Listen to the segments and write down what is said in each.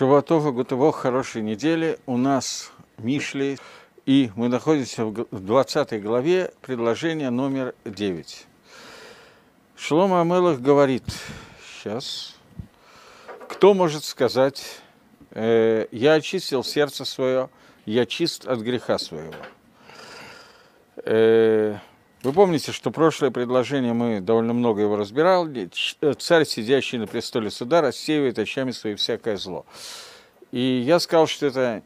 Шаватова, Гутово, хорошей недели. У нас Мишли, и мы находимся в 20 главе, предложение номер 9. Шлома Амелах говорит, сейчас, кто может сказать, э, я очистил сердце свое, я чист от греха своего. Э, вы помните, что прошлое предложение мы довольно много его разбирали. Э, царь, сидящий на престоле суда, рассеивает очами свои всякое зло. И я сказал, что это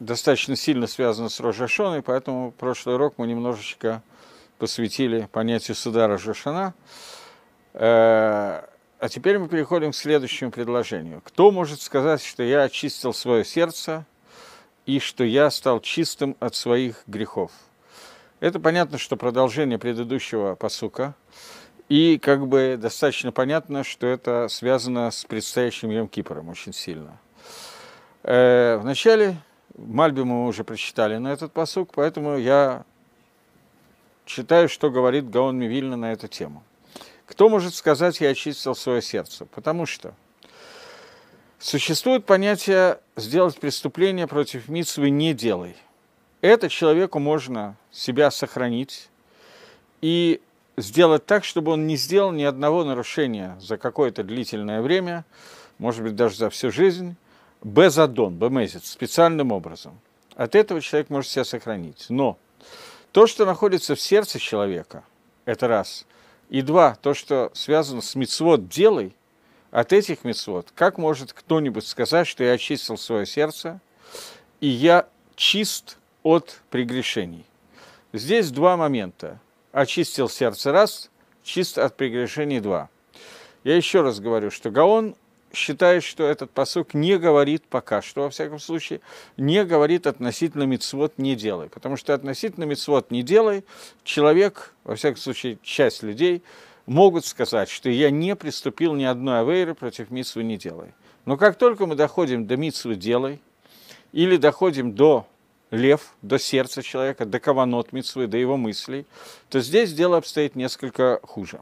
достаточно сильно связано с Рожашоной, поэтому прошлый урок мы немножечко посвятили понятию суда рожашона. Э, а теперь мы переходим к следующему предложению. Кто может сказать, что я очистил свое сердце и что я стал чистым от своих грехов? Это понятно, что продолжение предыдущего посука. И как бы достаточно понятно, что это связано с предстоящим Йом-Кипором очень сильно. Э, вначале Мальби мы уже прочитали на этот посук, поэтому я читаю, что говорит Гаон Мивильна на эту тему. Кто может сказать, я очистил свое сердце? Потому что существует понятие сделать преступление против Митсвы не делай это человеку можно себя сохранить и сделать так, чтобы он не сделал ни одного нарушения за какое-то длительное время, может быть, даже за всю жизнь, без безадон, бемезец, специальным образом. От этого человек может себя сохранить. Но то, что находится в сердце человека, это раз. И два, то, что связано с мицвод «делай», от этих мицвод, как может кто-нибудь сказать, что я очистил свое сердце, и я чист – от прегрешений. Здесь два момента. Очистил сердце раз, чист от прегрешений два. Я еще раз говорю, что Гаон считает, что этот посук не говорит пока что, во всяком случае, не говорит относительно мицвод не делай. Потому что относительно мицвод не делай, человек, во всяком случае, часть людей, могут сказать, что я не приступил ни одной авейры против митсвы не делай. Но как только мы доходим до митсвы делай, или доходим до лев до сердца человека, до каванот митцвы, до его мыслей, то здесь дело обстоит несколько хуже.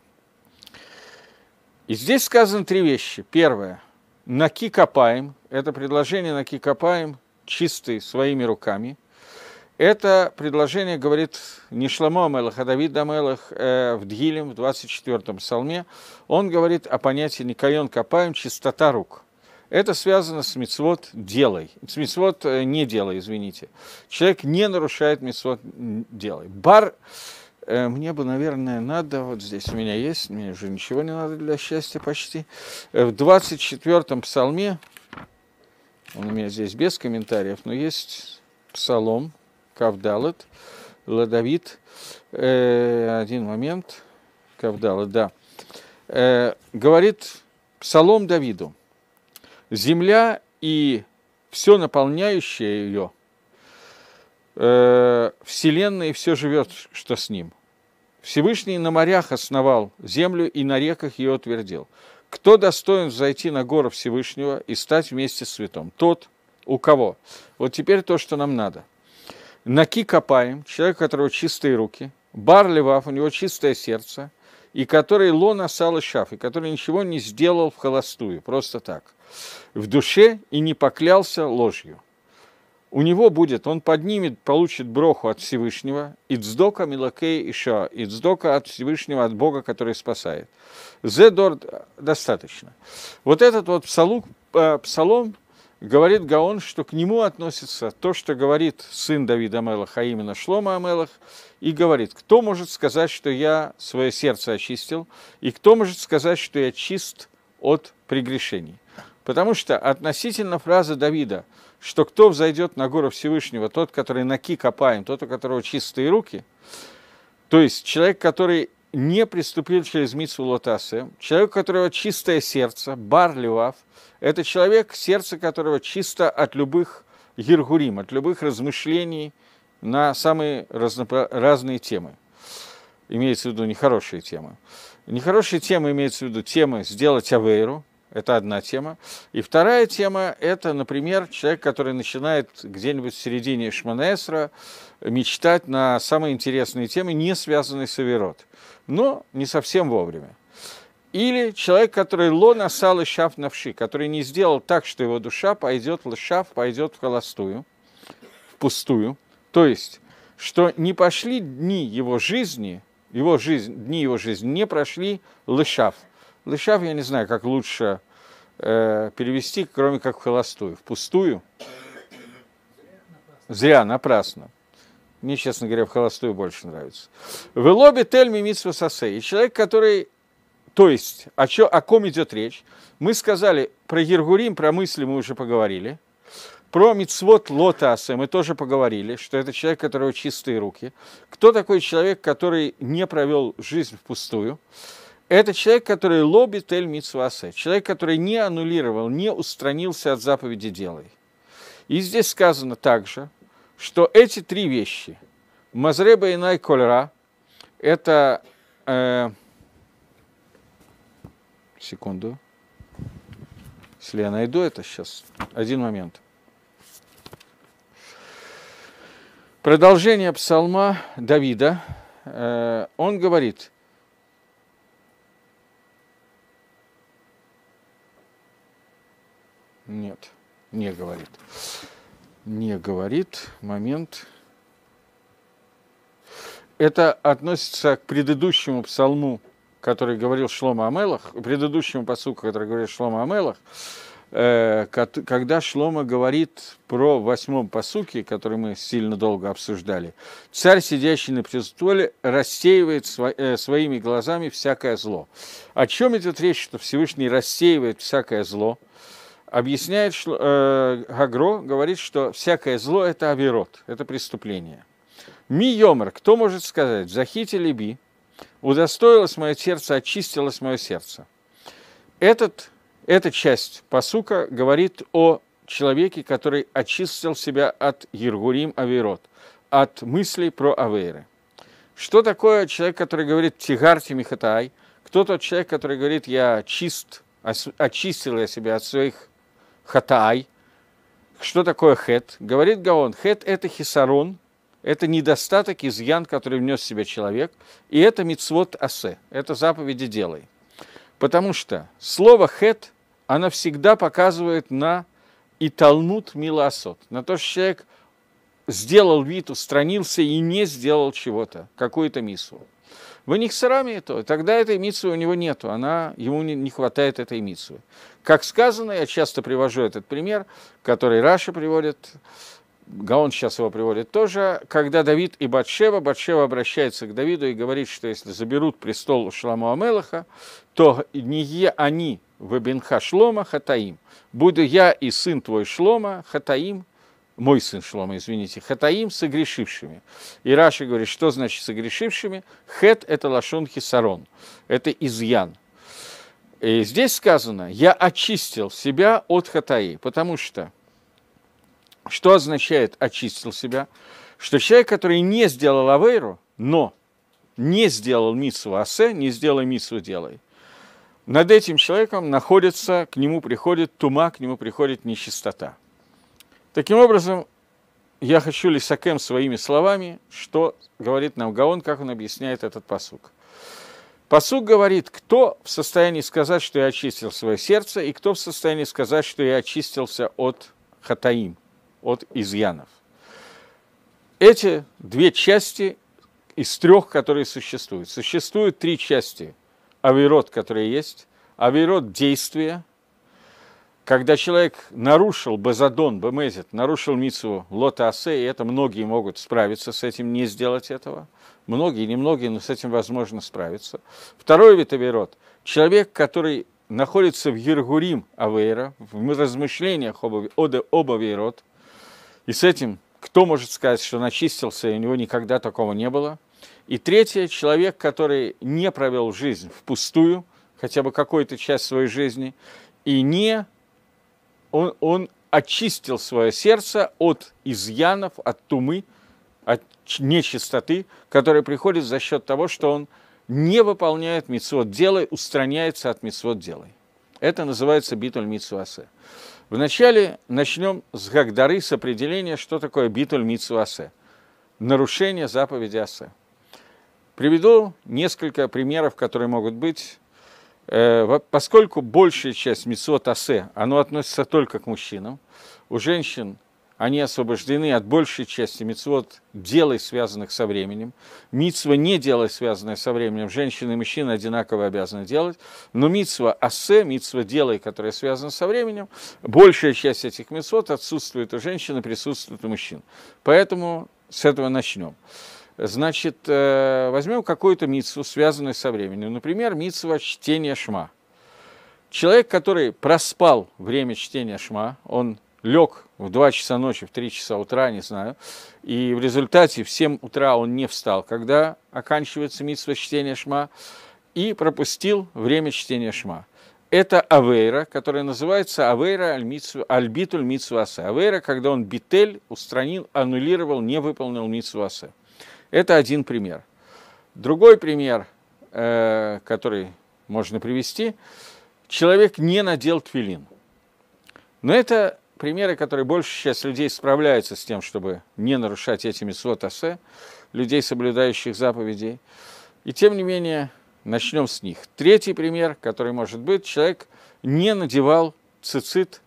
И здесь сказаны три вещи. Первое. Наки копаем. Это предложение наки копаем чистый своими руками. Это предложение говорит не Шламо Амелах, а Давид Амелах э, в Дгилем, в 24-м псалме. Он говорит о понятии «никайон копаем» – чистота рук – это связано с мецвод делай. С мицвод э, не делай, извините. Человек не нарушает мецвод делай. Бар, э, мне бы, наверное, надо, вот здесь у меня есть, мне уже ничего не надо для счастья почти. Э, в 24-м псалме, он у меня здесь без комментариев, но есть псалом, Кавдалат, Ладавит, э, один момент, Кавдалат, да, э, говорит псалом Давиду, Земля и все наполняющее ее, э, Вселенная и все живет, что с ним. Всевышний на морях основал землю и на реках ее утвердил. Кто достоин зайти на гору Всевышнего и стать вместе с святом? Тот, у кого? Вот теперь то, что нам надо. Наки копаем, человек, у которого чистые руки, бар левав, у него чистое сердце – и который ло насал и и который ничего не сделал в холостую, просто так, в душе и не поклялся ложью. У него будет, он поднимет, получит броху от Всевышнего, Ицдока Милакей иша Ицдока от Всевышнего, от Бога, который спасает. Зедор достаточно. Вот этот вот псалук, э, псалом говорит Гаон, что к нему относится то, что говорит сын Давида Амелаха, а именно Шлома Амелах, и говорит, кто может сказать, что я свое сердце очистил, и кто может сказать, что я чист от прегрешений. Потому что относительно фразы Давида, что кто взойдет на гору Всевышнего, тот, который наки копаем, тот, у которого чистые руки, то есть человек, который не приступил через Митсу Лотасе, человек, у которого чистое сердце, бар левав, это человек, сердце которого чисто от любых гиргурим, от любых размышлений – на самые разнопо- разные темы. Имеется в виду нехорошие темы. Нехорошие темы имеется в виду темы сделать авейру, это одна тема. И вторая тема – это, например, человек, который начинает где-нибудь в середине Шманесра мечтать на самые интересные темы, не связанные с Аверот, но не совсем вовремя. Или человек, который ло насал и шаф навши, который не сделал так, что его душа пойдет в лшаф, пойдет в холостую, в пустую. То есть, что не пошли дни его жизни, его жизнь, дни его жизни не прошли лышав. Лышав, я не знаю, как лучше э, перевести, кроме как в холостую, в пустую. Зря, напрасно. Мне, честно говоря, в холостую больше нравится. В лобе Тельми Митсва Сосей. Человек, который... То есть, о, чё, о ком идет речь? Мы сказали про Ергурим, про мысли мы уже поговорили. Про мицвод лотаса мы тоже поговорили, что это человек, у которого чистые руки. Кто такой человек, который не провел жизнь впустую? Это человек, который лобит эль митсвасе, человек, который не аннулировал, не устранился от заповеди «делай». И здесь сказано также, что эти три вещи – Мазреба и Най Кольра – это… Э, секунду. Если я найду это сейчас, один момент. Продолжение псалма Давида. Э, он говорит, нет, не говорит, не говорит, момент. Это относится к предыдущему псалму, который говорил Шлома Амелах, предыдущему посуку, который говорил Шлома Амелах, Э, когда Шлома говорит про восьмом посуке, который мы сильно долго обсуждали, царь, сидящий на престоле, рассеивает э, своими глазами всякое зло. О чем идет речь, что Всевышний рассеивает всякое зло? Объясняет э, Гагро, говорит, что всякое зло – это авирот, это преступление. Ми Йомер, кто может сказать, захите либи, удостоилось мое сердце, очистилось мое сердце. Этот эта часть посука говорит о человеке, который очистил себя от Ергурим Аверот, от мыслей про Авейры. Что такое человек, который говорит «тигарти михатай»? Кто тот человек, который говорит «я чист, очистил я себя от своих хатай»? Что такое хет? Говорит Гаон, хет – это хисарон, это недостаток, изъян, который внес в себя человек, и это мицвод асе, это заповеди делай. Потому что слово хет – она всегда показывает на и Талмуд Милосот, на то, что человек сделал вид, устранился и не сделал чего-то, какую-то миссу. В Нихсараме это. тогда этой миссии у него нету, она, ему не хватает этой миссии. Как сказано, я часто привожу этот пример, который Раша приводит, Гаон сейчас его приводит тоже, когда Давид и Батшева, Батшева обращается к Давиду и говорит, что если заберут престол у Шламу Амелаха, то не они Вебинха Шлома Хатаим. Буду я и сын твой Шлома Хатаим, мой сын Шлома, извините, Хатаим согрешившими. И Раши говорит, что значит согрешившими? Хет – это лашон хисарон, это изъян. И здесь сказано, я очистил себя от хатаи, потому что, что означает очистил себя? Что человек, который не сделал авейру, но не сделал митсу асе, не сделал митсу делай, над этим человеком находится, к нему приходит тума, к нему приходит нечистота. Таким образом, я хочу Лисакем своими словами, что говорит нам Гаон, как он объясняет этот посук. Посук говорит, кто в состоянии сказать, что я очистил свое сердце, и кто в состоянии сказать, что я очистился от хатаим, от изъянов. Эти две части из трех, которые существуют. Существуют три части – авирот, который есть, авирот действия, когда человек нарушил базадон, бемезит, нарушил митсу лота асе, и это многие могут справиться с этим, не сделать этого. Многие, немногие, но с этим возможно справиться. Второй вид авирот – человек, который находится в Ергурим Авейра, в размышлениях об, об Авейрот, и с этим кто может сказать, что очистился и у него никогда такого не было – и третье, человек, который не провел жизнь впустую, хотя бы какую-то часть своей жизни, и не он, он очистил свое сердце от изъянов, от тумы, от нечистоты, которая приходит за счет того, что он не выполняет митцвот делай, устраняется от митцвот делай. Это называется битуль митцвасе. Вначале начнем с гагдары, с определения, что такое битуль митцвасе. Нарушение заповеди асе. Приведу несколько примеров, которые могут быть. Э, поскольку большая часть митцвот асе, оно относится только к мужчинам, у женщин они освобождены от большей части мецвод делай, связанных со временем. Мицва не делай, связанная со временем. Женщины и мужчины одинаково обязаны делать. Но мицва асе, мицва делай, которая связана со временем, большая часть этих мецвод отсутствует у женщины, присутствует у мужчин. Поэтому с этого начнем. Значит, э, возьмем какую-то митцву, связанную со временем. Например, митцва чтения шма. Человек, который проспал время чтения шма, он лег в 2 часа ночи, в 3 часа утра, не знаю, и в результате в 7 утра он не встал, когда оканчивается митство чтения шма, и пропустил время чтения шма. Это авейра, которая называется авейра альбитуль митсуасе. Авейра, когда он битель устранил, аннулировал, не выполнил митсуасе. Это один пример. Другой пример, э, который можно привести, человек не надел твилин. Но это примеры, которые больше сейчас людей справляются с тем, чтобы не нарушать этими митцвотасе, людей, соблюдающих заповедей. И тем не менее, начнем с них. Третий пример, который может быть, человек не надевал цицит,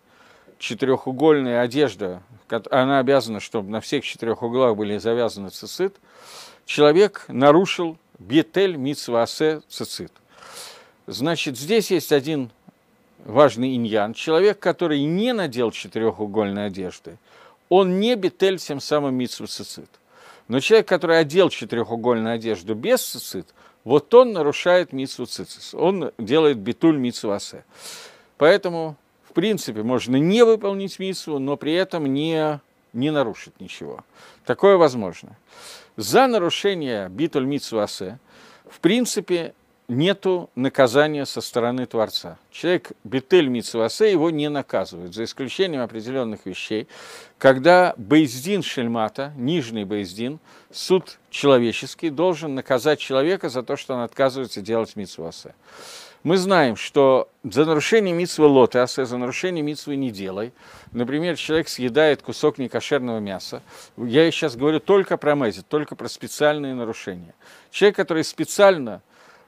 четырехугольная одежда, она обязана, чтобы на всех четырех углах были завязаны цицит, человек нарушил бетель митсваасе цицит. Значит, здесь есть один важный иньян. Человек, который не надел четырехугольной одежды, он не бетель тем самым митсву цицит. Но человек, который одел четырехугольную одежду без цицит, вот он нарушает митсу цицис. Он делает битуль митсуасе. Поэтому, в принципе, можно не выполнить митсу, но при этом не, не нарушить ничего. Такое возможно за нарушение битуль митсвасе, в принципе, нету наказания со стороны Творца. Человек бетель митсвасе его не наказывает, за исключением определенных вещей. Когда бейздин шельмата, нижний бейздин, суд человеческий, должен наказать человека за то, что он отказывается делать митсвасе. Мы знаем, что за нарушение митсвы асе за нарушение митсвы не делай – Например, человек съедает кусок некошерного мяса. Я сейчас говорю только про мезит, только про специальные нарушения. Человек, который специально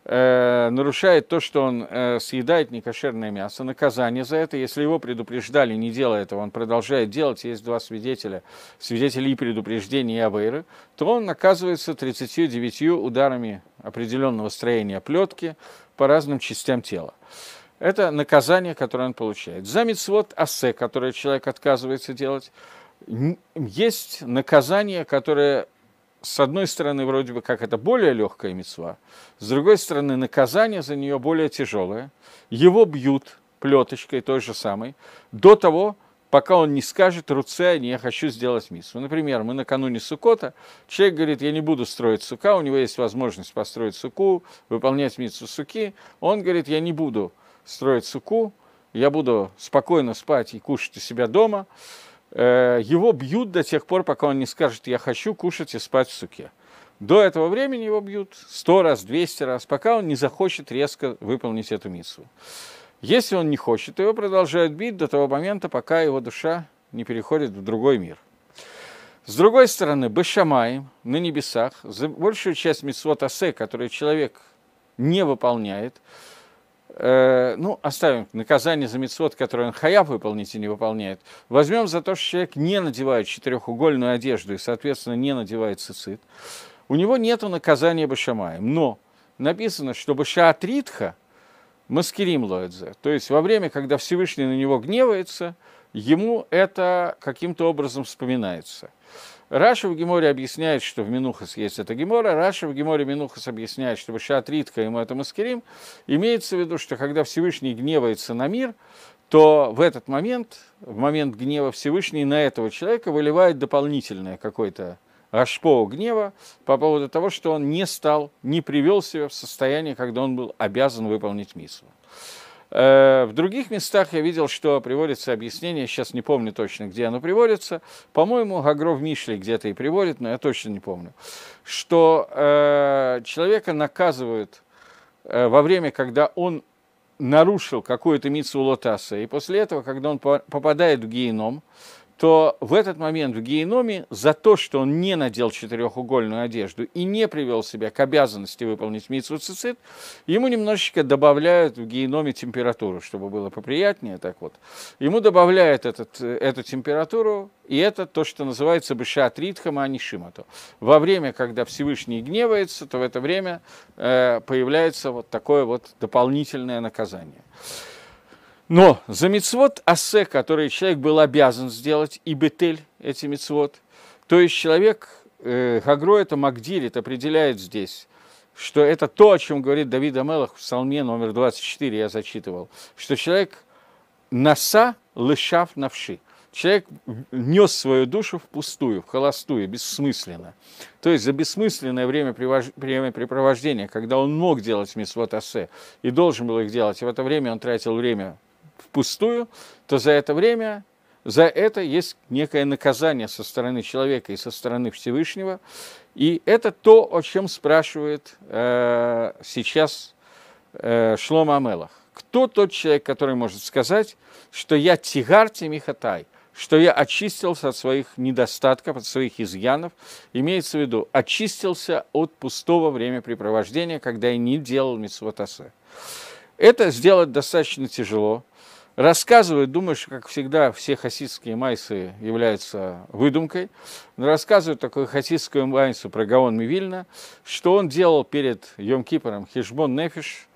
э, нарушает то, что он э, съедает некошерное мясо, наказание за это. Если его предупреждали, не делая этого, он продолжает делать, есть два свидетеля, свидетели и предупреждения, и авейры, то он наказывается 39 ударами определенного строения плетки по разным частям тела. Это наказание, которое он получает. За мицвод асе, которое человек отказывается делать, есть наказание, которое с одной стороны, вроде бы как это более легкая мецва, с другой стороны, наказание за нее более тяжелое. Его бьют плеточкой той же самой до того, пока он не скажет руце, не я хочу сделать миссу. Например, мы накануне сукота, человек говорит, я не буду строить сука, у него есть возможность построить суку, выполнять миссу суки, он говорит, я не буду Строить суку, я буду спокойно спать и кушать у себя дома. Э, его бьют до тех пор, пока он не скажет, я хочу кушать и спать в суке. До этого времени его бьют сто раз, двести раз, пока он не захочет резко выполнить эту миссу. Если он не хочет, его продолжают бить до того момента, пока его душа не переходит в другой мир. С другой стороны, Башамай на небесах, за большую часть митцвот асе, которую человек не выполняет, э, ну, оставим наказание за мецвод, который он хая выполнить и не выполняет, возьмем за то, что человек не надевает четырехугольную одежду и, соответственно, не надевает цицит, у него нет наказания Башамаем. Но написано, что Башаатритха маскирим лоэдзе, то есть во время, когда Всевышний на него гневается, ему это каким-то образом вспоминается – Раша в Геморе объясняет, что в Минухас есть это Гемора. Раша в Геморе Минухас объясняет, что Шат Ритка ему это Маскирим. Имеется в виду, что когда Всевышний гневается на мир, то в этот момент, в момент гнева Всевышний на этого человека выливает дополнительное какое-то ашпо гнева по поводу того, что он не стал, не привел себя в состояние, когда он был обязан выполнить миссу. Э, в других местах я видел, что приводится объяснение, сейчас не помню точно, где оно приводится. По-моему, Гагров Мишли где-то и приводит, но я точно не помню, что э, человека наказывают э, во время, когда он нарушил какую-то митсу лотаса, и после этого, когда он попадает в геном, то в этот момент в геноме за то, что он не надел четырехугольную одежду и не привел себя к обязанности выполнить мицуцицит, ему немножечко добавляют в геноме температуру, чтобы было поприятнее. Так вот. Ему добавляют этот, э, эту температуру, и это то, что называется бышатритхам анишимато. Во время, когда Всевышний гневается, то в это время э, появляется вот такое вот дополнительное наказание. Но за мицвод асе, который человек был обязан сделать, и бетель, эти мицвод, то есть человек, э, Гагро это Магдилит, определяет здесь, что это то, о чем говорит Давид Амелах в псалме номер 24, я зачитывал, что человек наса лышав навши. Человек нес свою душу в пустую, в холостую, бессмысленно. То есть за бессмысленное времяпрепровождение, когда он мог делать асе и должен был их делать, и в это время он тратил время впустую, то за это время, за это есть некое наказание со стороны человека и со стороны Всевышнего. И это то, о чем спрашивает э, сейчас э, Шлома Амелах. Кто тот человек, который может сказать, что я тигарти михатай, что я очистился от своих недостатков, от своих изъянов, имеется в виду, очистился от пустого времяпрепровождения, когда я не делал митцвотасе. Это сделать достаточно тяжело, рассказывают, думаешь, как всегда, все хасидские майсы являются выдумкой, рассказывают такую хасидскую майсу про Гаон Мивильна, что он делал перед Йом-Кипором Хижбон Нефиш,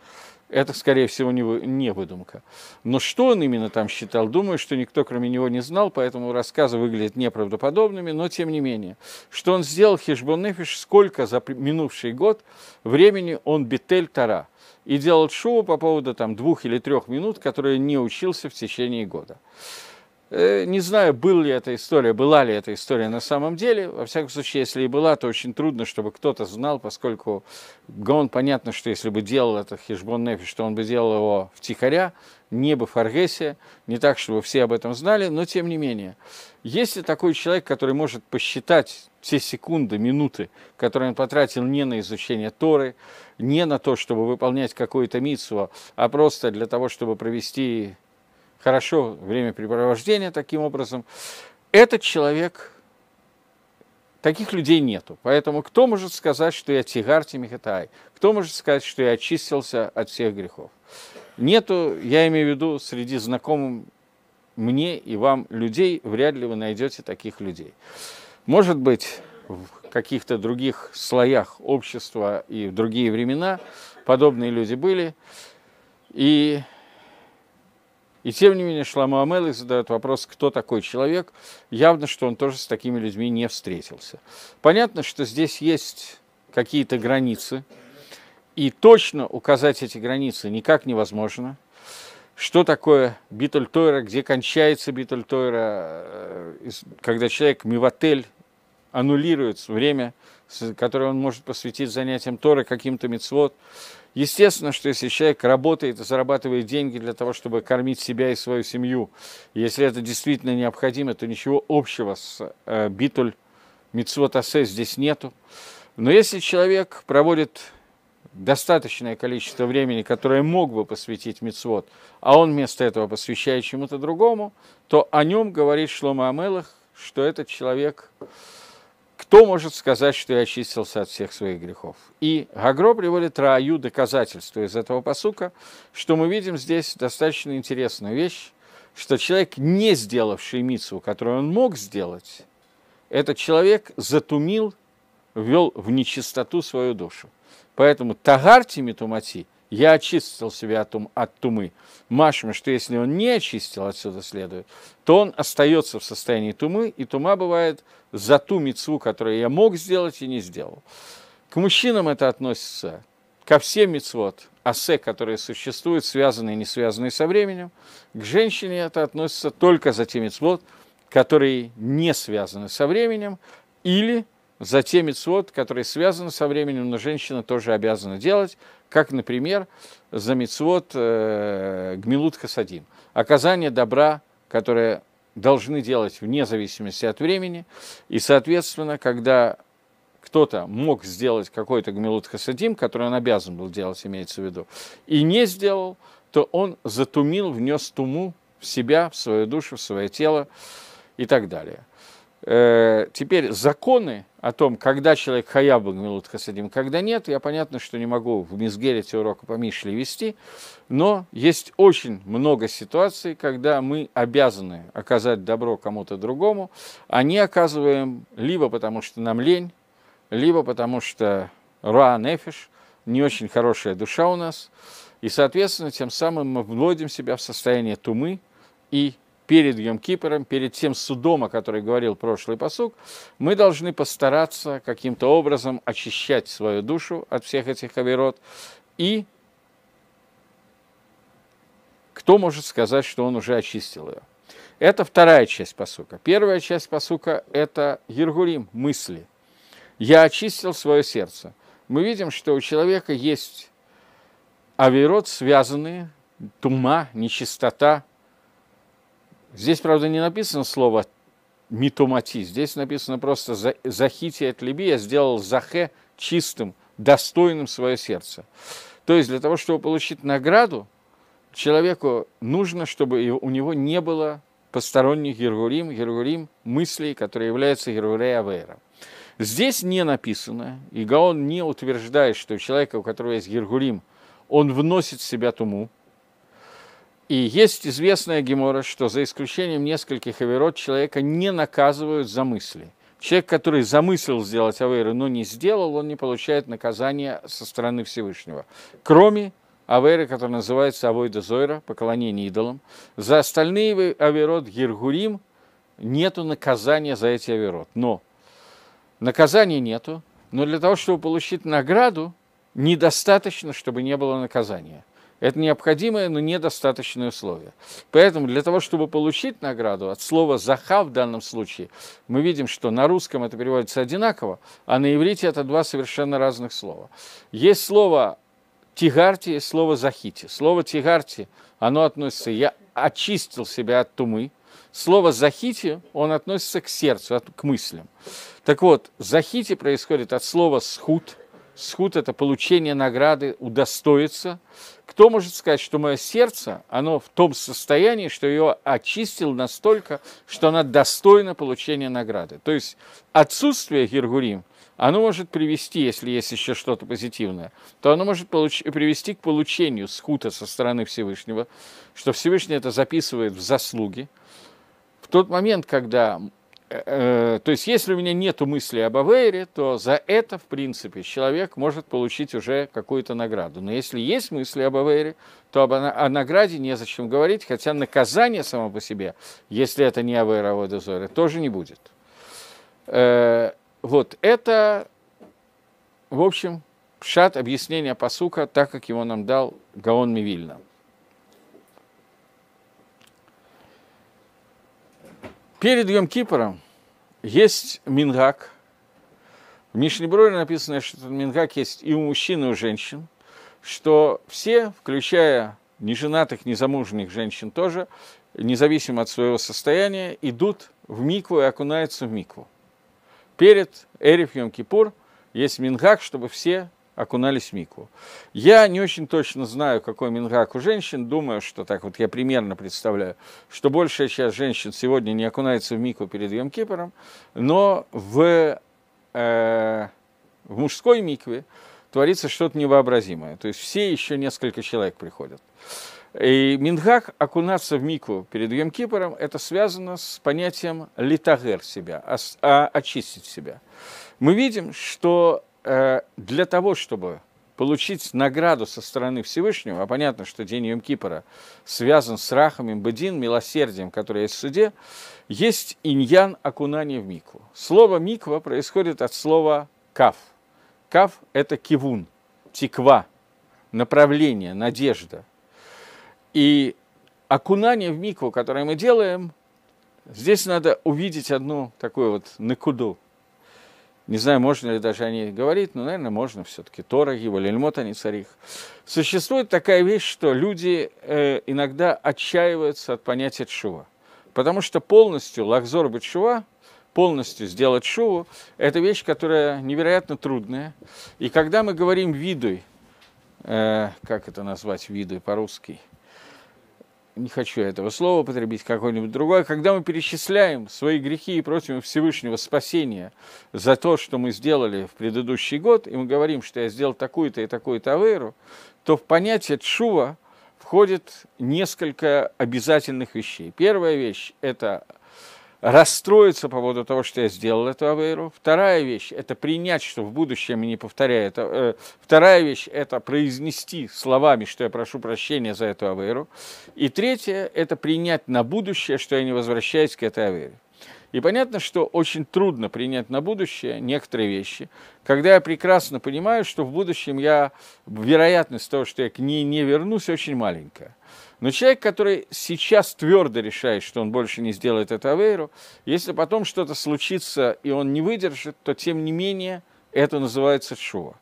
это, скорее всего, не, не выдумка. Но что он именно там считал, думаю, что никто кроме него не знал, поэтому рассказы выглядят неправдоподобными, но тем не менее. Что он сделал Хижбон Нефиш, сколько за минувший год времени он бетель Тара – и делать шоу по поводу там, двух или трех минут, которые не учился в течение года. Э, не знаю, была ли эта история, была ли эта история на самом деле. Во всяком случае, если и была, то очень трудно, чтобы кто-то знал, поскольку Гаон, понятно, что если бы делал это Хижбон Нефиш, что он бы делал его втихаря, не бы в не так, чтобы все об этом знали, но тем не менее. Если такой человек, который может посчитать все секунды, минуты, которые он потратил не на изучение Торы, не на то, чтобы выполнять какую-то митсу, а просто для того, чтобы провести хорошо времяпрепровождение таким образом. Этот человек, таких людей нету. Поэтому кто может сказать, что я тигарти мехатай? Кто может сказать, что я очистился от всех грехов? Нету, я имею в виду, среди знакомых мне и вам людей, вряд ли вы найдете таких людей. Может быть, в каких-то других слоях общества и в другие времена подобные люди были. И и тем не менее Шламу Амелых задает вопрос, кто такой человек. Явно, что он тоже с такими людьми не встретился. Понятно, что здесь есть какие-то границы, и точно указать эти границы никак невозможно. Что такое битуль Тойра, где кончается битуль Тойра, э, когда человек мивотель аннулирует время, которое он может посвятить занятиям Торы каким-то мецвод. Естественно, что если человек работает и зарабатывает деньги для того, чтобы кормить себя и свою семью, если это действительно необходимо, то ничего общего с э, битуль мицвотасе здесь нету. Но если человек проводит достаточное количество времени, которое мог бы посвятить мицвод, а он вместо этого посвящает чему-то другому, то о нем говорит Шлома Амелах, что этот человек кто может сказать, что я очистился от всех своих грехов? И Гагро приводит раю доказательство из этого посука, что мы видим здесь достаточно интересную вещь, что человек, не сделавший митсу, которую он мог сделать, этот человек затумил, ввел в нечистоту свою душу. Поэтому тагарти митумати я очистил себя от, ум, от тумы. Машем, что если он не очистил, отсюда следует, то он остается в состоянии тумы, и тума бывает за ту мецву, которую я мог сделать и не сделал. К мужчинам это относится ко всем мецвод, асе, которые существуют, связанные и не связанные со временем. К женщине это относится только за те мецвод, которые не связаны со временем или за те мецвод, которые связаны со временем, но женщина тоже обязана делать, как, например, за мецвод э, Гмилут Хасадим. Оказание добра, которое должны делать вне зависимости от времени, и, соответственно, когда кто-то мог сделать какой-то Гмилут Хасадим, который он обязан был делать, имеется в виду, и не сделал, то он затумил, внес туму в себя, в свою душу, в свое тело и так далее. Э, теперь законы о том, когда человек хаяб гмилут хасадим, когда нет, я понятно, что не могу в Мизгерите урока по Мишле вести, но есть очень много ситуаций, когда мы обязаны оказать добро кому-то другому, а не оказываем либо потому, что нам лень, либо потому, что руа нефиш, не очень хорошая душа у нас, и, соответственно, тем самым мы вводим себя в состояние тумы и перед Йом-Кипором, перед тем судом, о котором говорил прошлый посук, мы должны постараться каким-то образом очищать свою душу от всех этих авирот. И кто может сказать, что он уже очистил ее? Это вторая часть посука. Первая часть посука – это Ергурим, мысли. «Я очистил свое сердце». Мы видим, что у человека есть авирот, связанные, тума, нечистота – Здесь, правда, не написано слово «митумати», здесь написано просто «захити от либи», я сделал «захе» чистым, достойным свое сердце. То есть для того, чтобы получить награду, человеку нужно, чтобы у него не было посторонних Гергурим, Гергурим мыслей, которые являются Гергурей Авейра. Здесь не написано, и Гаон не утверждает, что у человека, у которого есть Гергурим, он вносит в себя туму, и есть известная гемора, что за исключением нескольких аверот человека не наказывают за мысли. Человек, который замыслил сделать аверу, но не сделал, он не получает наказания со стороны Всевышнего. Кроме аверы, который называется авойда зойра, поклонение идолам. За остальные аверот гиргурим нету наказания за эти аверот. Но наказания нету, но для того, чтобы получить награду, недостаточно, чтобы не было наказания. Это необходимое, но недостаточное условие. Поэтому для того, чтобы получить награду, от слова «заха» в данном случае, мы видим, что на русском это переводится одинаково, а на иврите это два совершенно разных слова. Есть слово «тигарти» и слово «захити». Слово «тигарти», оно относится «я очистил себя от тумы», Слово «захити», он относится к сердцу, к мыслям. Так вот, «захити» происходит от слова схут сход – это получение награды, удостоиться. Кто может сказать, что мое сердце, оно в том состоянии, что ее очистил настолько, что она достойна получения награды. То есть отсутствие Гиргурим, оно может привести, если есть еще что-то позитивное, то оно может получ... привести к получению схута со стороны Всевышнего, что Всевышний это записывает в заслуги. В тот момент, когда Э, э, то есть если у меня нет мысли об Авейре, то за это, в принципе, человек может получить уже какую-то награду. Но если есть мысли об Авейре, то об, о награде незачем говорить, хотя наказание само по себе, если это не Авейра, а Водозоре, тоже не будет. Э, вот это, в общем, шат объяснения посука, так как его нам дал Гаон Мивильна. Перед Йом Кипором есть мингак. В Мишне написано, что этот мингак есть и у мужчин, и у женщин, что все, включая неженатых, незамужних женщин тоже, независимо от своего состояния, идут в микву и окунаются в микву. Перед Эриф Йом Кипур есть мингак, чтобы все окунались в мику. Я не очень точно знаю, какой мингак у женщин. Думаю, что так вот я примерно представляю, что большая часть женщин сегодня не окунается в мику перед Йом Кипором, но в, э, в мужской микве творится что-то невообразимое. То есть все еще несколько человек приходят. И Мингак окунаться в мику перед Йом Кипором, это связано с понятием литагер себя, а а очистить себя. Мы видим, что Э, для того, чтобы получить награду со стороны Всевышнего, а понятно, что день Йом-Кипора связан с Рахом Бедин, милосердием, которое есть в суде, есть иньян окунание в микву. Слово миква происходит от слова кав. Кав – это кивун, тиква, направление, надежда. И окунание в микву, которое мы делаем, здесь надо увидеть одну такую вот накуду – не знаю, можно ли даже о ней говорить, но, наверное, можно все-таки. Тороги, Валельмот, они царих. Существует такая вещь, что люди э, иногда отчаиваются от понятия чува. Потому что полностью лакзор бы чува, полностью сделать шоу, это вещь, которая невероятно трудная. И когда мы говорим видуй, э, как это назвать видуй по-русски – не хочу этого слова потребить какое-нибудь другое, когда мы перечисляем свои грехи и просим Всевышнего спасения за то, что мы сделали в предыдущий год, и мы говорим, что я сделал такую-то и такую-то аверу, то в понятие чува входит несколько обязательных вещей. Первая вещь – это расстроиться по поводу того, что я сделал эту авейру. Вторая вещь – это принять, что в будущем не повторяю это. Э, вторая вещь – это произнести словами, что я прошу прощения за эту авейру. И третье – это принять на будущее, что я не возвращаюсь к этой авейре. И понятно, что очень трудно принять на будущее некоторые вещи, когда я прекрасно понимаю, что в будущем я, вероятность того, что я к ней не вернусь, очень маленькая. Но человек, который сейчас твердо решает, что он больше не сделает это Авейру, если потом что-то случится и он не выдержит, то тем не менее это называется шува.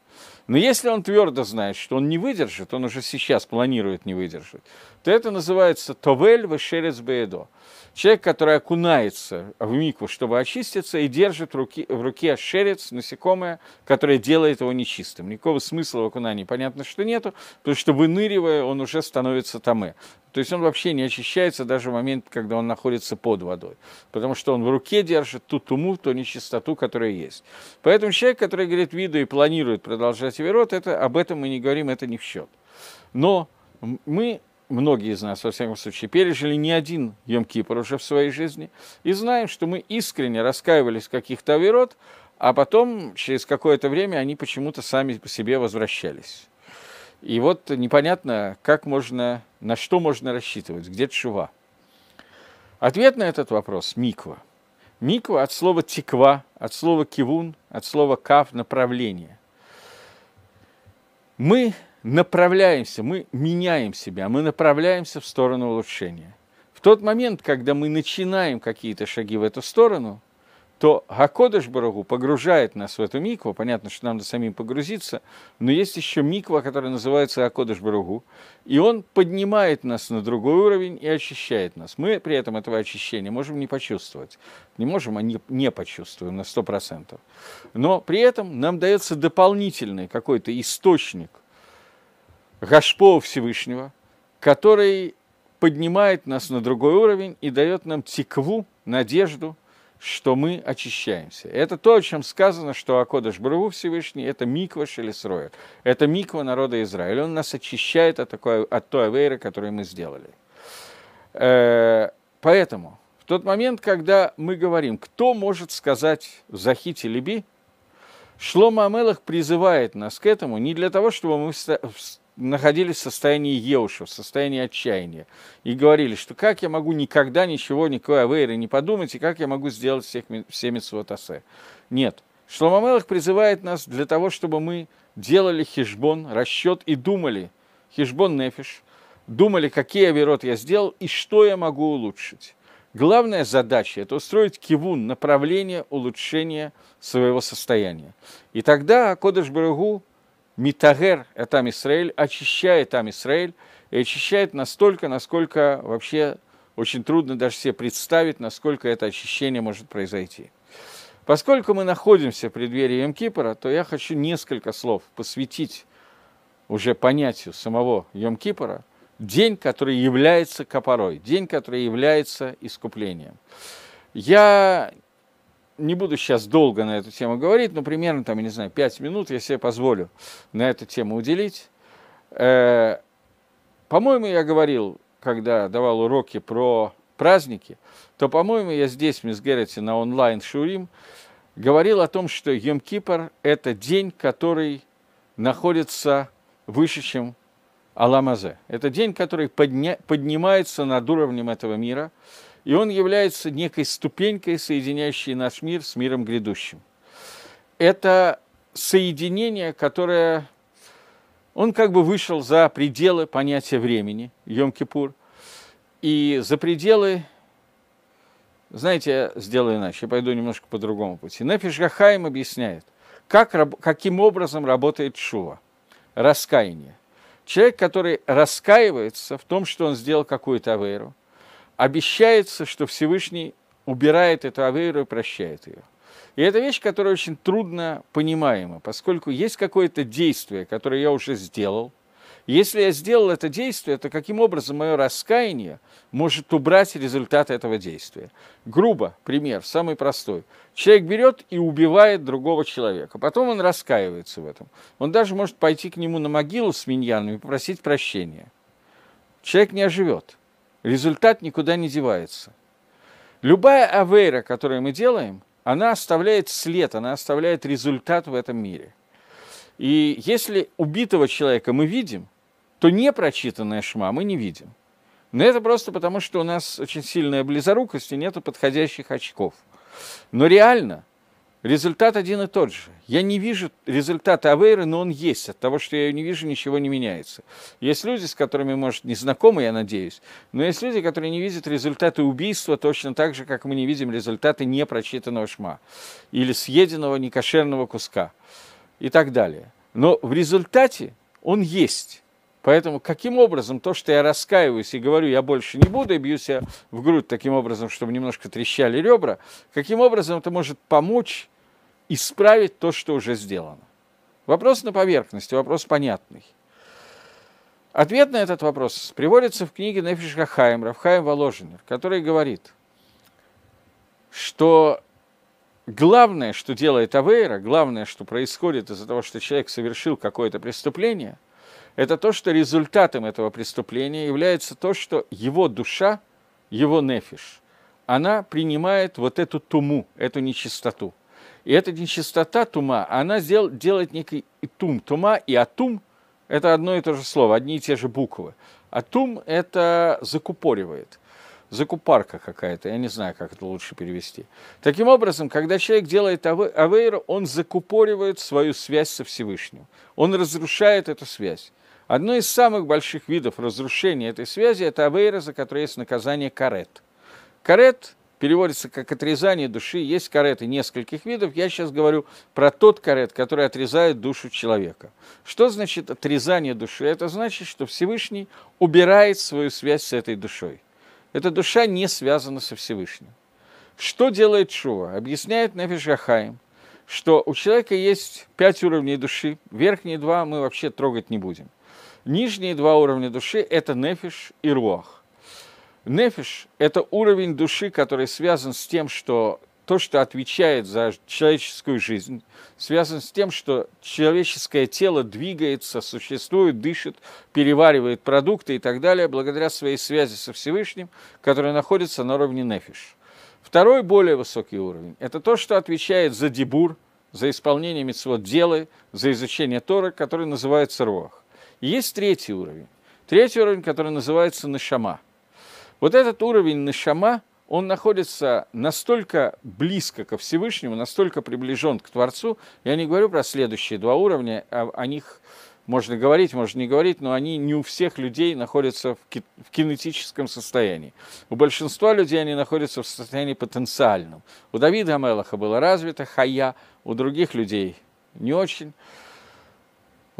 Но если он твердо знает, что он не выдержит, он уже сейчас планирует не выдержать, то это называется товель вешерец беедо. Человек, который окунается в мику, чтобы очиститься, и держит руки, в руке шерец, насекомое, которое делает его нечистым. Никакого смысла в окунании понятно, что нету, потому что выныривая, он уже становится таме. То есть он вообще не очищается даже в момент, когда он находится под водой. Потому что он в руке держит ту туму, ту нечистоту, которая есть. Поэтому человек, который говорит виду и планирует продолжать верот, это, об этом мы не говорим, это не в счет. Но мы многие из нас, во всяком случае, пережили не один йом уже в своей жизни, и знаем, что мы искренне раскаивались в каких-то авирот, а потом через какое-то время они почему-то сами по себе возвращались. И вот непонятно, как можно, на что можно рассчитывать, где чува. Ответ на этот вопрос – миква. Миква от слова тиква, от слова кивун, от слова кав – направление. Мы направляемся, мы меняем себя, мы направляемся в сторону улучшения. В тот момент, когда мы начинаем какие-то шаги в эту сторону, то Гакодыш Барагу погружает нас в эту микву. Понятно, что нам надо самим погрузиться, но есть еще миква, которая называется Гакодыш Барагу, и он поднимает нас на другой уровень и очищает нас. Мы при этом этого очищения можем не почувствовать. Не можем, а не, не почувствуем на 100%. Но при этом нам дается дополнительный какой-то источник Гашпо Всевышнего, который поднимает нас на другой уровень и дает нам тикву, надежду, что мы очищаемся. Это то, о чем сказано, что Акодыш Бруву Всевышний – это миква Шелесроя, это миква народа Израиля. Он нас очищает от, такой, от той авейры, которую мы сделали. Э, поэтому в тот момент, когда мы говорим, кто может сказать «захити либи», Шлома Амелах призывает нас к этому не для того, чтобы мы находились в состоянии еуши, в состоянии отчаяния. И говорили, что как я могу никогда ничего, никакой авейры не подумать, и как я могу сделать всех, все митцвотасе. Нет. Шломамелах призывает нас для того, чтобы мы делали хижбон, расчет и думали, хижбон нефиш, думали, какие авирот я сделал и что я могу улучшить. Главная задача – это устроить кивун, направление улучшения своего состояния. И тогда Кодыш Барагу Митагер – Атам Исраэль, очищает там Исраэль, и очищает настолько, насколько вообще очень трудно даже себе представить, насколько это очищение может произойти. Поскольку мы находимся в преддверии Йом-Кипра, то я хочу несколько слов посвятить уже понятию самого Йом-Кипра, день, который является копорой, день, который является искуплением. Я не буду сейчас долго на эту тему говорить, но примерно, там, я не знаю, 5 минут я себе позволю на эту тему уделить. Э, по-моему, я говорил, когда давал уроки про праздники, то, по-моему, я здесь, в Мисгерете, на онлайн-шурим, говорил о том, что Йом-Кипр – это день, который находится выше, чем Аламазе. Это день, который подня- поднимается над уровнем этого мира – и он является некой ступенькой, соединяющей наш мир с миром грядущим. Это соединение, которое... Он как бы вышел за пределы понятия времени, Йом-Кипур, и за пределы... Знаете, я сделаю иначе, я пойду немножко по другому пути. Нефиш Гахаим объясняет, как, каким образом работает шува, раскаяние. Человек, который раскаивается в том, что он сделал какую-то аверу – обещается, что Всевышний убирает эту аверу и прощает ее. И это вещь, которая очень трудно понимаема, поскольку есть какое-то действие, которое я уже сделал. Если я сделал это действие, то каким образом мое раскаяние может убрать результат этого действия? Грубо, пример, самый простой. Человек берет и убивает другого человека, потом он раскаивается в этом. Он даже может пойти к нему на могилу с миньяном и попросить прощения. Человек не оживет – Результат никуда не девается. Любая авера, которую мы делаем, она оставляет след, она оставляет результат в этом мире. И если убитого человека мы видим, то непрочитанное шма мы не видим. Но это просто потому, что у нас очень сильная близорукость и нету подходящих очков. Но реально – Результат один и тот же. Я не вижу результата Авейры, но он есть. От того, что я ее не вижу, ничего не меняется. Есть люди, с которыми, может, не знакомы, я надеюсь, но есть люди, которые не видят результаты убийства точно так же, как мы не видим результаты непрочитанного шма или съеденного некошерного куска и так далее. Но в результате он есть. Поэтому каким образом то, что я раскаиваюсь и говорю, я больше не буду, и бью себя в грудь таким образом, чтобы немножко трещали ребра, каким образом это может помочь исправить то, что уже сделано? Вопрос на поверхности, вопрос понятный. Ответ на этот вопрос приводится в книге Нефиш Хахаем, Рафхаем Воложенер, который говорит, что главное, что делает Авейра, главное, что происходит из-за того, что человек совершил какое-то преступление, это то, что результатом этого преступления является то, что его душа, его нефиш, она принимает вот эту туму, эту нечистоту – и эта нечистота тума, она дел, делает некий тум тума, и атум – это одно и то же слово, одни и те же буквы. Атум – это закупоривает закупарка какая-то, я не знаю, как это лучше перевести. Таким образом, когда человек делает авейру, он закупоривает свою связь со Всевышним. Он разрушает эту связь. Одно из самых больших видов разрушения этой связи – это авейра, за которой есть наказание карет. Карет переводится как отрезание души. Есть кареты нескольких видов. Я сейчас говорю про тот карет, который отрезает душу человека. Что значит отрезание души? Это значит, что Всевышний убирает свою связь с этой душой. Эта душа не связана со Всевышним. Что делает Шува? Объясняет Нефиш Ахаим, что у человека есть пять уровней души. Верхние два мы вообще трогать не будем. Нижние два уровня души – это Нефиш и Руах. Нефиш – это уровень души, который связан с тем, что то, что отвечает за человеческую жизнь, связан с тем, что человеческое тело двигается, существует, дышит, переваривает продукты и так далее, благодаря своей связи со Всевышним, которая находится на уровне нефиш. Второй более высокий уровень – это то, что отвечает за дебур, за исполнение митцвот дела, за изучение Тора, который называется рох. есть третий уровень. Третий уровень, который называется нашама – вот этот уровень нашама, он находится настолько близко ко Всевышнему, настолько приближен к Творцу. Я не говорю про следующие два уровня, о, а о них можно говорить, можно не говорить, но они не у всех людей находятся в кинетическом состоянии. У большинства людей они находятся в состоянии потенциальном. У Давида Амелаха было развито хая, у других людей не очень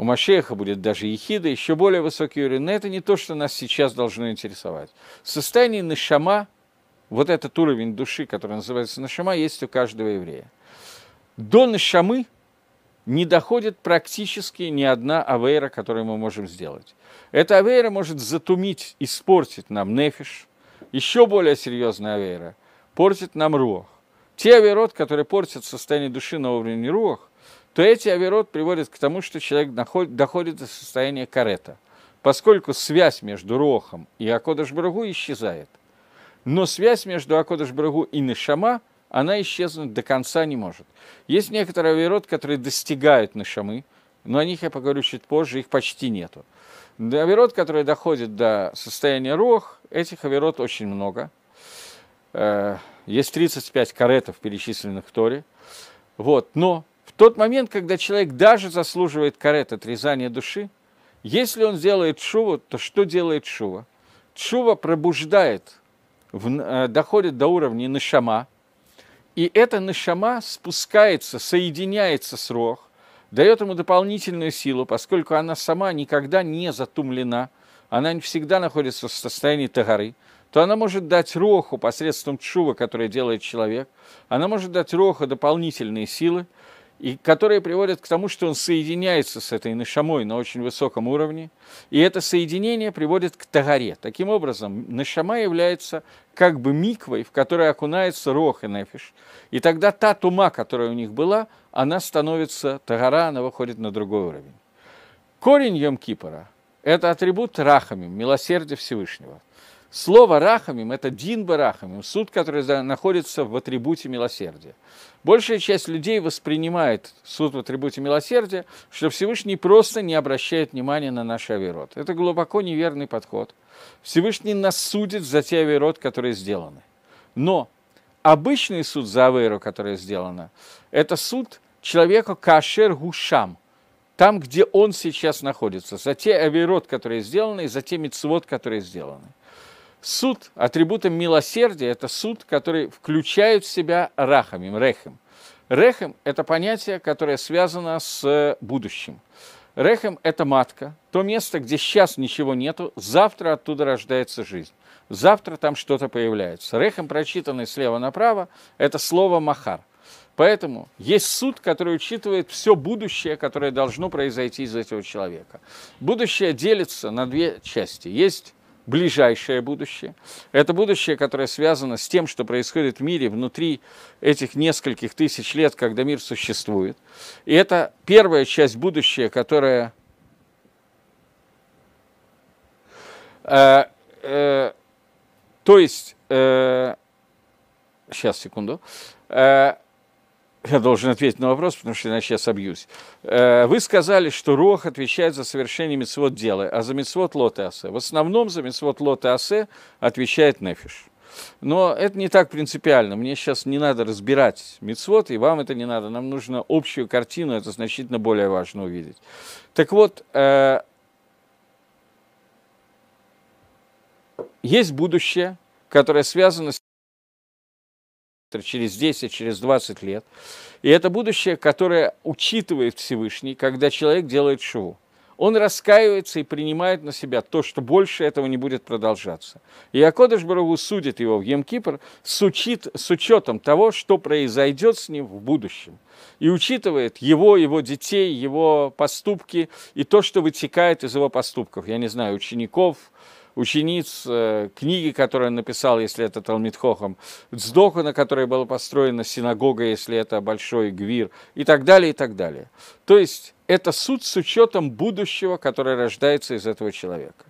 у Машеха будет даже ехида, еще более высокий уровень. Но это не то, что нас сейчас должно интересовать. Состояние нашама, вот этот уровень души, который называется нашама, есть у каждого еврея. До нашамы не доходит практически ни одна авейра, которую мы можем сделать. Эта авейра может затумить, испортить нам нефиш, еще более серьезная авейра, портит нам рух. Те авейрот, которые портят состояние души на уровне рух, то эти авирот приводят к тому, что человек доходит, доходит до состояния карета, поскольку связь между Рохом и Акодыш Брагу исчезает. Но связь между Акодыш Брагу и Нишама, она исчезнуть до конца не может. Есть некоторые авирот, которые достигают Нишамы, но о них я поговорю чуть позже, их почти нету. Авирот, которые доходят до состояния Рох, этих авирот очень много. Э, есть 35 каретов, перечисленных в Торе. Вот, но тот момент, когда человек даже заслуживает карет отрезания души, если он делает шува, то что делает шува? Шува пробуждает, э, доходит до уровня нашама, и эта нашама спускается, соединяется с рох, дает ему дополнительную силу, поскольку она сама никогда не затумлена, она не всегда находится в состоянии тагары, то она может дать роху посредством чува, которое делает человек, она может дать роху дополнительные силы, и которые приводят к тому, что он соединяется с этой нашамой на очень высоком уровне, и это соединение приводит к тагаре. Таким образом, нашама является как бы миквой, в которой окунается рох и нефиш, и тогда та тума, которая у них была, она становится тагара, она выходит на другой уровень. Корень Йом-Кипора – это атрибут рахами, милосердия Всевышнего – Слово «рахамим» – это дин барахамим, суд, который находится в атрибуте милосердия. Большая часть людей воспринимает суд в атрибуте милосердия, что Всевышний просто не обращает внимания на наш авирот. Это глубоко неверный подход. Всевышний нас судит за те авирот, которые сделаны. Но обычный суд за авиру, которое сделано, это суд человека кашер гушам – там, где он сейчас находится, за те авирот, которые сделаны, и за те мецвод, которые сделаны. Суд, атрибутом милосердия, это суд, который включает в себя рахамим, рехем. Рехем – это понятие, которое связано с э, будущим. Рехем – это матка, то место, где сейчас ничего нету, завтра оттуда рождается жизнь. Завтра там что-то появляется. Рехем, прочитанный слева направо, это слово «махар». Поэтому есть суд, который учитывает все будущее, которое должно произойти из этого человека. Будущее делится на две части. Есть ближайшее будущее. Это будущее, которое связано с тем, что происходит в мире внутри этих нескольких тысяч лет, когда мир существует. И это первая часть будущего, которая... Э, э, то есть... Э, сейчас, секунду. Э, я должен ответить на вопрос, потому что иначе я собьюсь. Э, вы сказали, что Рох отвечает за совершение мецвод дела, а за митцвот лота асе. В основном за митцвот лота асе отвечает Нефиш. Но это не так принципиально. Мне сейчас не надо разбирать мецвод, и вам это не надо. Нам нужно общую картину, это значительно более важно увидеть. Так вот, э, есть будущее, которое связано с через 10, через 20 лет. И это будущее, которое учитывает Всевышний, когда человек делает шву. Он раскаивается и принимает на себя то, что больше этого не будет продолжаться. И Акодыш Барагу судит его в Емкипр с, учит, с учетом того, что произойдет с ним в будущем. И учитывает его, его детей, его поступки и то, что вытекает из его поступков. Я не знаю, учеников, учениц, э, книги, которые он написал, если это Талмит Хохам, Цдоку, на которой была построена синагога, если это Большой Гвир, и так далее, и так далее. То есть это суд с учетом будущего, которое рождается из этого человека.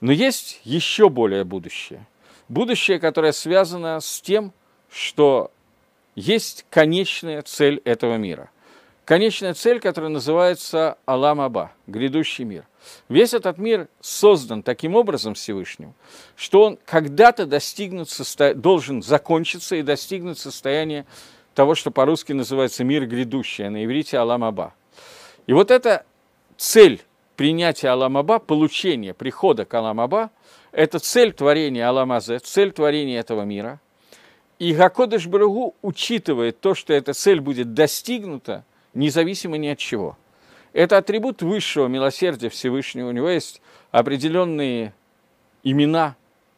Но есть еще более будущее. Будущее, которое связано с тем, что есть конечная цель этого мира конечная цель, которая называется Алам Аба, грядущий мир. Весь этот мир создан таким образом Всевышним, что он когда-то достигнут должен закончиться и достигнуть состояния того, что по-русски называется мир грядущий, а на иврите Алам Аба. И вот эта цель принятия Алам Аба, получения прихода к Алам Аба, это цель творения Алам Азе, цель творения этого мира. И Гакодыш Барагу, учитывает то, что эта цель будет достигнута, независимо ни от чего. Это атрибут высшего милосердия Всевышнего. У него есть определенные имена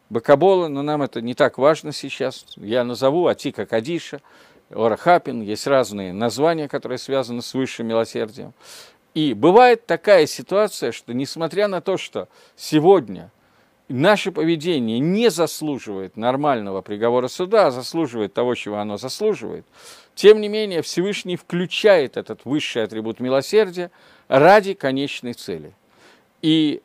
Бакабола, но нам это не так важно сейчас. Я назову Атика Кадиша, Орахапин, есть разные названия, которые связаны с высшим милосердием. И бывает такая ситуация, что несмотря на то, что сегодня наше поведение не заслуживает нормального приговора суда, а заслуживает того, чего оно заслуживает, тем не менее, Всевышний включает этот высший атрибут милосердия ради конечной цели. И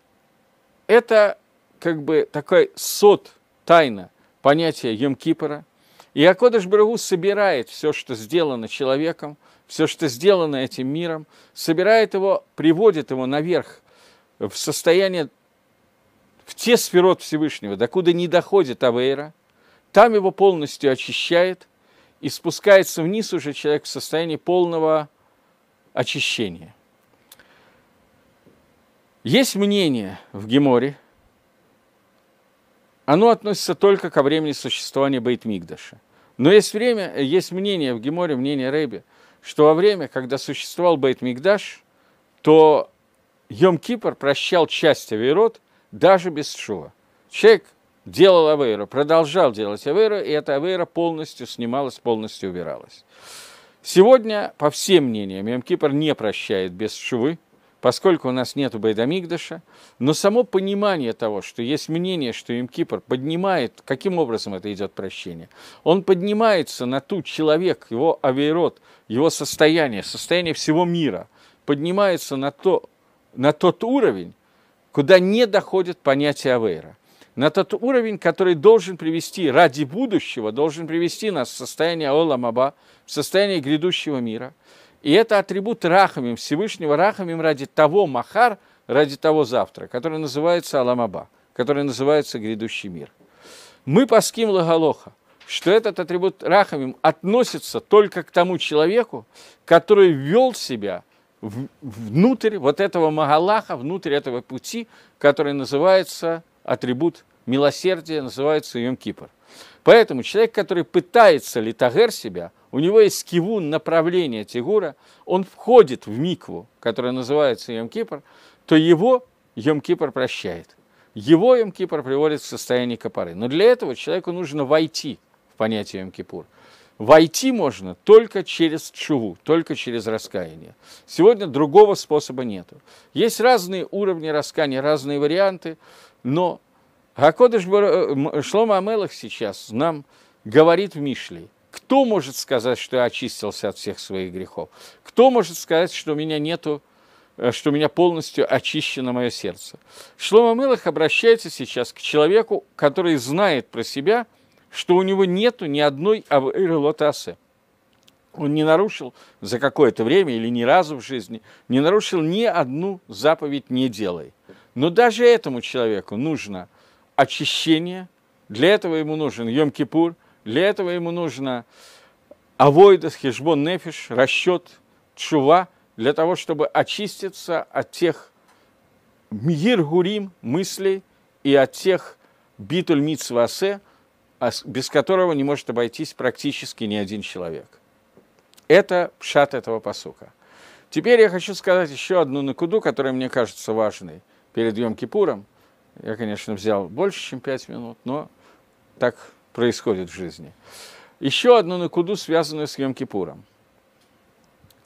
это как бы такой сот тайна понятия Йом-Кипора. И Акодыш Брагу собирает все, что сделано человеком, все, что сделано этим миром, собирает его, приводит его наверх в состояние, в те сферот Всевышнего, докуда не доходит Авейра, там его полностью очищает – и спускается вниз уже человек в состоянии полного очищения. Есть мнение в Геморе, оно относится только ко времени существования Бейтмигдаша. Но есть, время, есть мнение в Геморе, мнение Рэби, что во время, когда существовал Бейтмигдаш, то Йом-Кипр прощал часть Аверот даже без Шува. Человек делал Авейра, продолжал делать Авейра, и эта Авейра полностью снималась, полностью убиралась. Сегодня, по всем мнениям, Йом-Кипр не прощает без швы, поскольку у нас нет Байдамигдаша, но само понимание того, что есть мнение, что Имкипр поднимает, каким образом это идет прощение, он поднимается на ту человек, его авейрод, его состояние, состояние всего мира, поднимается на, то, на тот уровень, куда не доходит понятие авейра на тот уровень, который должен привести ради будущего, должен привести нас в состояние Оламаба, в состояние грядущего мира. И это атрибут Рахамим, Всевышнего Рахамим ради того Махар, ради того завтра, который называется Аламаба, который называется грядущий мир. Мы паским Лагалоха, что этот атрибут Рахамим относится только к тому человеку, который вел себя внутрь вот этого Магалаха, внутрь этого пути, который называется атрибут милосердия, называется Йом Кипр. Поэтому человек, который пытается литагер себя, у него есть кивун направление Тигура, он входит в микву, которая называется Йом Кипр, то его Йом Кипр прощает. Его Йом Кипр приводит в состояние копоры. Но для этого человеку нужно войти в понятие Йом Кипур. Войти можно только через чуву, только через раскаяние. Сегодня другого способа нет. Есть разные уровни раскаяния, разные варианты. Но Гакодыш э, Шлома Амелах сейчас нам говорит в Мишле, кто может сказать, что я очистился от всех своих грехов? Кто может сказать, что у меня нету э, что у меня полностью очищено мое сердце. Шлома Амелах обращается сейчас к человеку, который знает про себя, что у него нету ни одной авэрлотасы. Он не нарушил за какое-то время или ни разу в жизни, не нарушил ни одну заповедь «не делай». Но даже этому человеку нужно очищение, для этого ему нужен Йом-Кипур, для этого ему нужно авойдас, хижбон, нефиш, расчет, чува, для того, чтобы очиститься от тех миргурим мыслей и от тех битуль митсвасе, а без которого не может обойтись практически ни один человек. Это пшат этого посука. Теперь я хочу сказать еще одну накуду, которая мне кажется важной – перед Йом-Кипуром. Я, конечно, взял больше, чем пять минут, но так происходит в жизни. Еще одну накуду, связанную с Йом-Кипуром.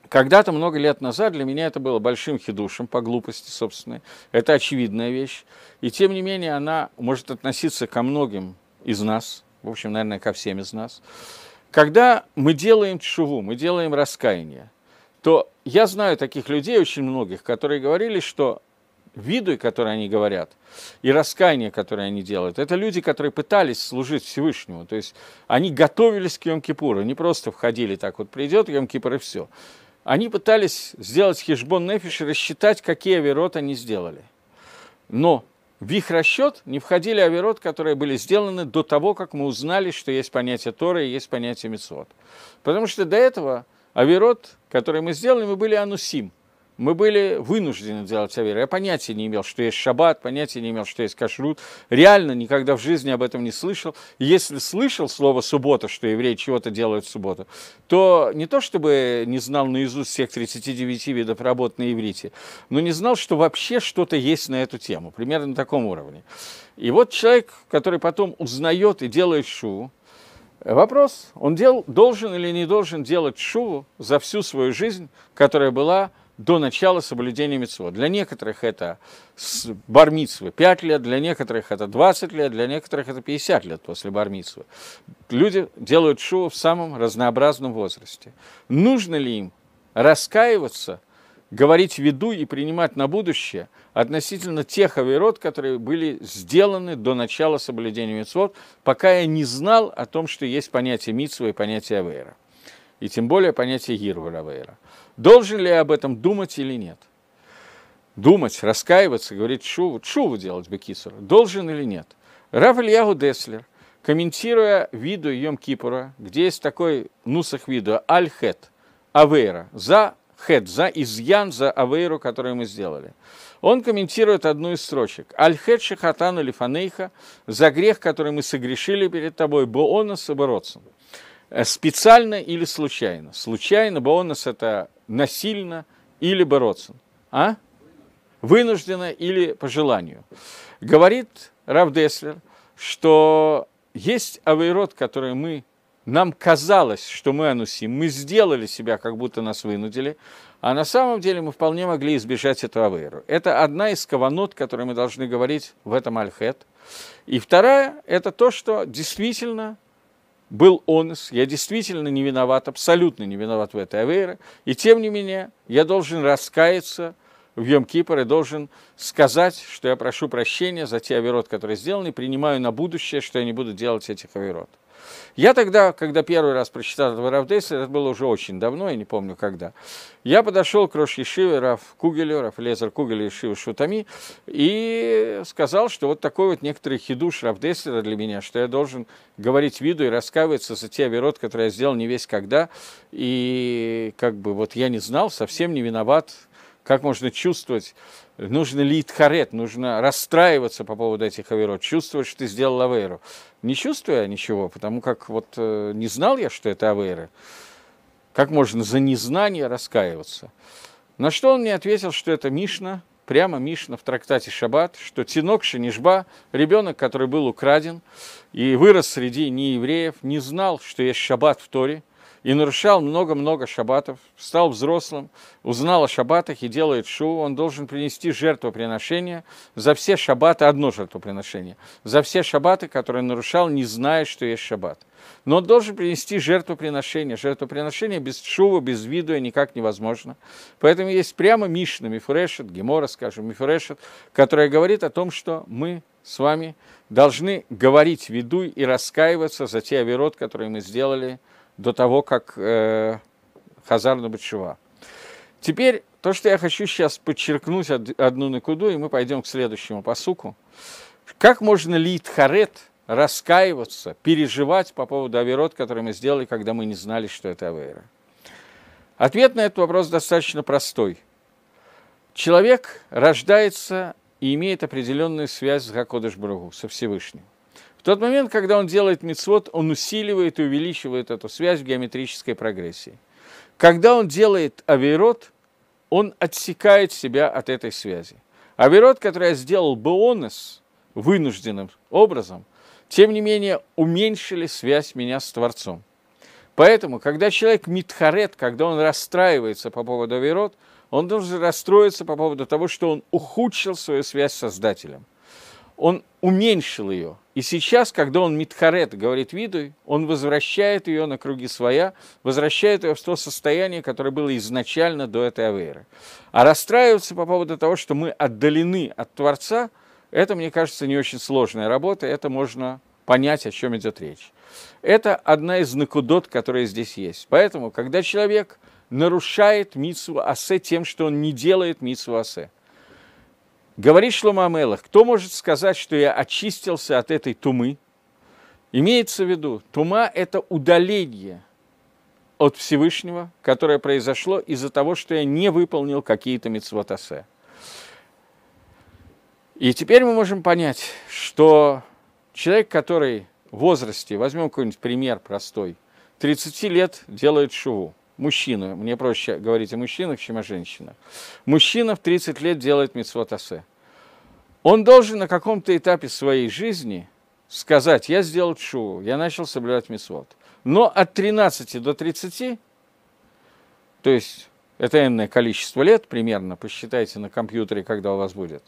Когда-то, много лет назад, для меня это было большим хидушем, по глупости собственной. Это очевидная вещь. И тем не менее, она может относиться ко многим из нас, в общем, наверное, ко всем из нас. Когда мы делаем чуву, мы делаем раскаяние, то я знаю таких людей очень многих, которые говорили, что виду, которые они говорят, и раскаяние, которое они делают, это люди, которые пытались служить Всевышнему. То есть они готовились к Йом-Кипуру, не просто входили так вот, придет Йом-Кипр и все. Они пытались сделать Хешбон нефиш и рассчитать, какие авирот они сделали. Но в их расчет не входили авирот, которые были сделаны до того, как мы узнали, что есть понятие Тора и есть понятие Мецвод. Потому что до этого аверот, который мы сделали, мы были анусим – мы были вынуждены делать саверы. Я понятия не имел, что есть шаббат, понятия не имел, что есть кашрут. Реально никогда в жизни об этом не слышал. Если слышал слово «суббота», что евреи чего-то делают в субботу, то не то чтобы не знал наизусть всех 39 видов работ на иврите, но не знал, что вообще что-то есть на эту тему, примерно на таком уровне. И вот человек, который потом узнает и делает шу, вопрос, он дел, должен или не должен делать шу за всю свою жизнь, которая была – до начала соблюдения митцвот. Для некоторых это бармитсвы 5 лет, для некоторых это 20 лет, для некоторых это 50 лет после бармитсвы. Люди делают шоу в самом разнообразном возрасте. Нужно ли им раскаиваться, говорить виду и принимать на будущее относительно тех авирот, которые были сделаны до начала соблюдения митцвот, пока я не знал о том, что есть понятие митцва и понятие авера. И тем более понятие гирвара авера. Должен ли я об этом думать или нет? Думать, раскаиваться, говорить шуву, шуву делать бы кисару, должен или нет? Рав Ильяху Деслер, комментируя виду Йом Кипура, где есть такой нусах виду Аль-Хет, Авейра, за хет, за изъян, за авейру, которую мы сделали. Он комментирует одну из строчек. «Аль-хет шихатану лифанейха» – «За грех, который мы согрешили перед тобой, боонас и э, Специально или случайно? Случайно, боонас – это насильно или бороться. А? Вынужденно или по желанию. Говорит Равдеслер, что есть авейрод, который мы нам казалось, что мы анусим, мы сделали себя, как будто нас вынудили, а на самом деле мы вполне могли избежать этого авейру. Это одна из каванот, которые мы должны говорить в этом альхет. И вторая – это то, что действительно был он, я действительно не виноват, абсолютно не виноват в этой авере, и тем не менее я должен раскаяться в йом и должен сказать, что я прошу прощения за те аверот, которые сделаны, и принимаю на будущее, что я не буду делать этих аверот. Я тогда, когда первый раз прочитал этот Равдейс, это было уже очень давно, я не помню когда, я подошел к Рош Ешиве, Рав Кугелю, Рав Лезер Кугель Ешиве Шутами, и сказал, что вот такой вот некоторый хидуш Равдейсера для меня, что я должен говорить виду и раскаиваться за те оверот, которые я сделал не весь когда, и как бы вот я не знал, совсем не виноват, как можно чувствовать нужно лить харет, нужно расстраиваться по поводу этих авейрот, чувствовать, что ты сделал аверу? Не чувствую я ничего, потому как вот э, не знал я, что это аверы. Как можно за незнание раскаиваться? На что он мне ответил, что это Мишна, прямо Мишна в трактате Шаббат, что Тинок Шинишба, ребенок, который был украден и вырос среди неевреев, не знал, что есть Шаббат в Торе, и нарушал много-много шабатов, стал взрослым, узнал о шабатах и делает шу, он должен принести жертвоприношение за все шабаты одно жертвоприношение, за все шабаты, которые нарушал, не зная, что есть шабат. Но он должен принести жертвоприношение. Жертвоприношение без шува, без видуя никак невозможно. Поэтому есть прямо Мишна, Мифурешет, Гемора, скажем, Мифурешет, которая говорит о том, что мы с вами должны говорить виду и раскаиваться за те авирот, которые мы сделали – до того, как э, Хазар Набачева. Теперь то, что я хочу сейчас подчеркнуть одну накуду, и мы пойдем к следующему посуку. Как можно ли Тхарет раскаиваться, переживать по поводу Аверот, который мы сделали, когда мы не знали, что это Авера? Ответ на этот вопрос достаточно простой. Человек рождается и имеет определенную связь с Гакодыш Бругу, со Всевышним тот момент, когда он делает мицвод, он усиливает и увеличивает эту связь в геометрической прогрессии. Когда он делает авирот, он отсекает себя от этой связи. Авирот, который я сделал бы онес, вынужденным образом, тем не менее уменьшили связь меня с Творцом. Поэтому, когда человек митхарет, когда он расстраивается по поводу авирот, он должен расстроиться по поводу того, что он ухудшил свою связь с Создателем. Он уменьшил ее – и сейчас, когда он Митхарет говорит Видуй, он возвращает ее на круги своя, возвращает ее в то состояние, которое было изначально до этой Авейры. А расстраиваться по поводу того, что мы отдалены от Творца, это, мне кажется, не очень сложная работа, это можно понять, о чем идет речь. Это одна из накудот, которые здесь есть. Поэтому, когда человек нарушает митсу асе тем, что он не делает митсу асе, Говорит Шлома Амелах, кто может сказать, что я очистился от этой тумы? Имеется в виду, тума – это удаление от Всевышнего, которое произошло из-за того, что я не выполнил какие-то митцвотасе. И теперь мы можем понять, что человек, который в возрасте, возьмем какой-нибудь пример простой, 30 лет делает шуву – Мужчину, мне проще говорить о мужчинах, чем о женщинах. Мужчина в 30 лет делает митцвотасе. Он должен на каком-то этапе своей жизни сказать, я сделал чуву, я начал соблюдать митцвот. Но от 13 до 30, то есть это энное количество лет примерно, посчитайте на компьютере, когда у вас будет,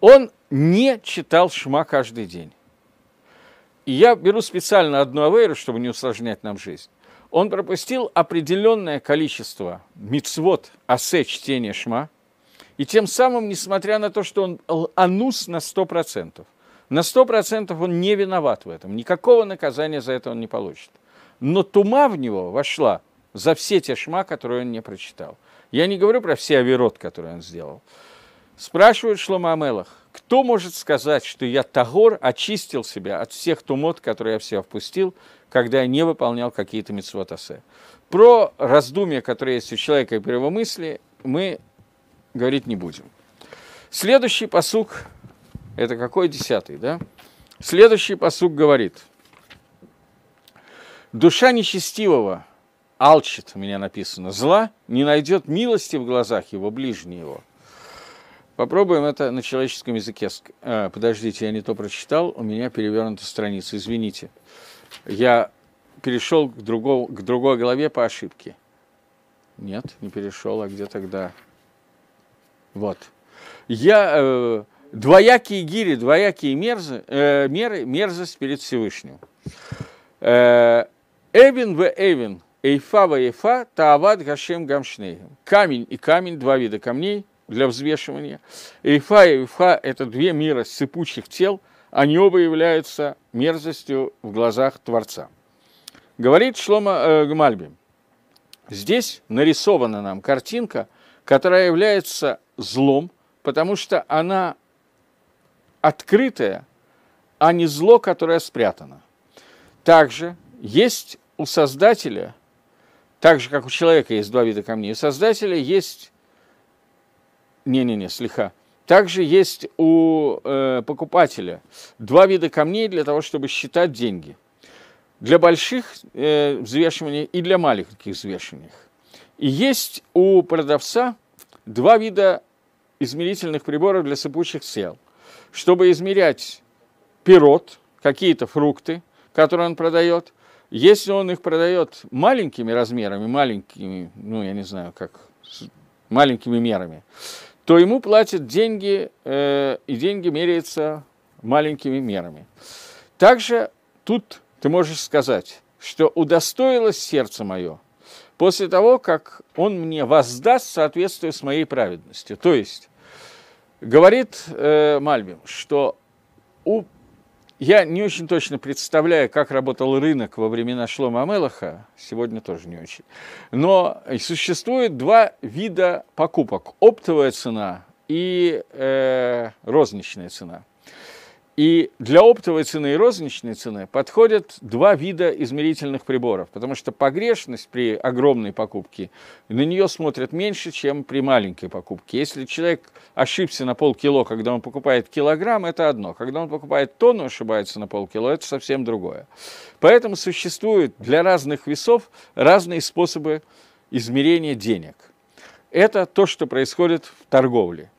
он не читал шма каждый день. И я беру специально одну авейру, чтобы не усложнять нам жизнь он пропустил определенное количество мицвод, асе, чтения шма, и тем самым, несмотря на то, что он анус на 100%, на 100% он не виноват в этом, никакого наказания за это он не получит. Но тума в него вошла за все те шма, которые он не прочитал. Я не говорю про все авирот, которые он сделал. Спрашивают Шлома Амелах, кто может сказать, что я Тагор очистил себя от всех тумот, которые я в себя впустил, когда я не выполнял какие-то митцвотасе? Про раздумья, которые есть у человека и при мысли, мы говорить не будем. Следующий посук, это какой десятый, да? Следующий посук говорит, душа нечестивого алчит, у меня написано, зла, не найдет милости в глазах его, ближнего его – Попробуем это на человеческом языке. Э, подождите, я не то прочитал, у меня перевернута страница, извините. Я перешел к, другому, к другой голове по ошибке. Нет, не перешел, а где тогда? Вот. Я э, двоякие гири, двоякие мерзы, э, меры, мерзость перед Всевышним. Э, эвин в эвин, эйфа в эйфа, таават гашем гамшней. Камень и камень, два вида камней – для взвешивания. Эйфа и Эйфа – это две мира сыпучих тел, они оба являются мерзостью в глазах Творца. Говорит Шлома э, Гмальби, здесь нарисована нам картинка, которая является злом, потому что она открытая, а не зло, которое спрятано. Также есть у Создателя, так же, как у человека есть два вида камней, у Создателя есть не-не-не, слегка. Также есть у э, покупателя два вида камней для того, чтобы считать деньги. Для больших э, взвешиваний и для маленьких взвешиваний. И есть у продавца два вида измерительных приборов для сыпучих сел, чтобы измерять пирот, какие-то фрукты, которые он продает. Если он их продает маленькими размерами, маленькими, ну, я не знаю, как, маленькими мерами, то ему платят деньги, э, и деньги меряются маленькими мерами. Также тут ты можешь сказать, что удостоилось сердце мое после того, как он мне воздаст соответствие с моей праведностью. То есть, говорит э, Мальбим, что у я не очень точно представляю, как работал рынок во времена Шлома Амелаха, сегодня тоже не очень. Но существует два вида покупок – оптовая цена и э, розничная цена – и для оптовой цены и розничной цены подходят два вида измерительных приборов, потому что погрешность при огромной покупке, на нее смотрят меньше, чем при маленькой покупке. Если человек ошибся на полкило, когда он покупает килограмм, это одно. Когда он покупает тонну, ошибается на полкило, это совсем другое. Поэтому существуют для разных весов разные способы измерения денег. Это то, что происходит в торговле.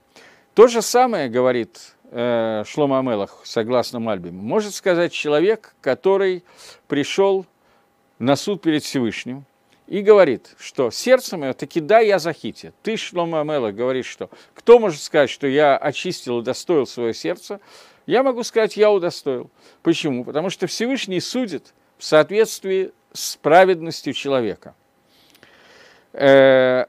То же самое говорит Э, Шлома Амелах, согласно Мальбиму, может сказать человек, который пришел на суд перед Всевышним и говорит, что сердце мое, таки да, я захити. Ты, Шлома Амелах, говоришь, что кто может сказать, что я очистил и достоил свое сердце? Я могу сказать, я удостоил. Почему? Потому что Всевышний судит в соответствии с праведностью человека. Э,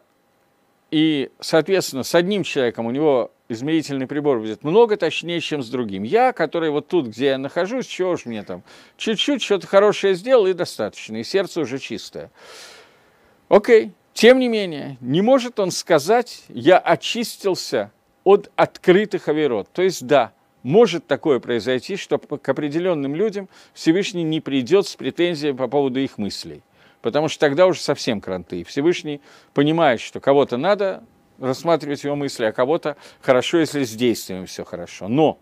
и, соответственно, с одним человеком у него измерительный прибор будет много точнее, чем с другим. Я, который вот тут, где я нахожусь, чего ж мне там, чуть-чуть что-то хорошее сделал и достаточно, и сердце уже чистое. Окей, тем не менее, не может он сказать, я очистился от открытых авирот. То есть, да, может такое произойти, что к определенным людям Всевышний не придет с претензиями по поводу их мыслей. Потому что тогда уже совсем кранты. И Всевышний понимает, что кого-то надо рассматривать его мысли, а кого-то хорошо, если с действием все хорошо. Но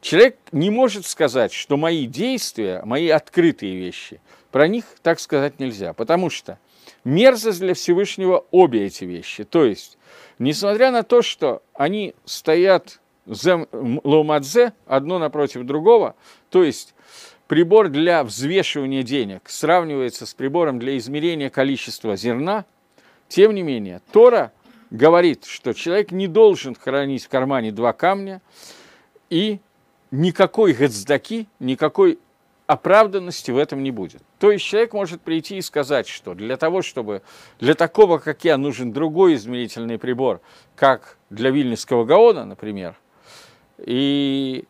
человек не может сказать, что мои действия, мои открытые вещи, про них так сказать нельзя, потому что мерзость для Всевышнего обе эти вещи. То есть, несмотря на то, что они стоят лаумадзе одно напротив другого, то есть прибор для взвешивания денег сравнивается с прибором для измерения количества зерна, тем не менее, Тора – говорит, что человек не должен хранить в кармане два камня, и никакой гадздаки, никакой оправданности в этом не будет. То есть человек может прийти и сказать, что для того, чтобы для такого, как я, нужен другой измерительный прибор, как для Вильнюсского Гаона, например. И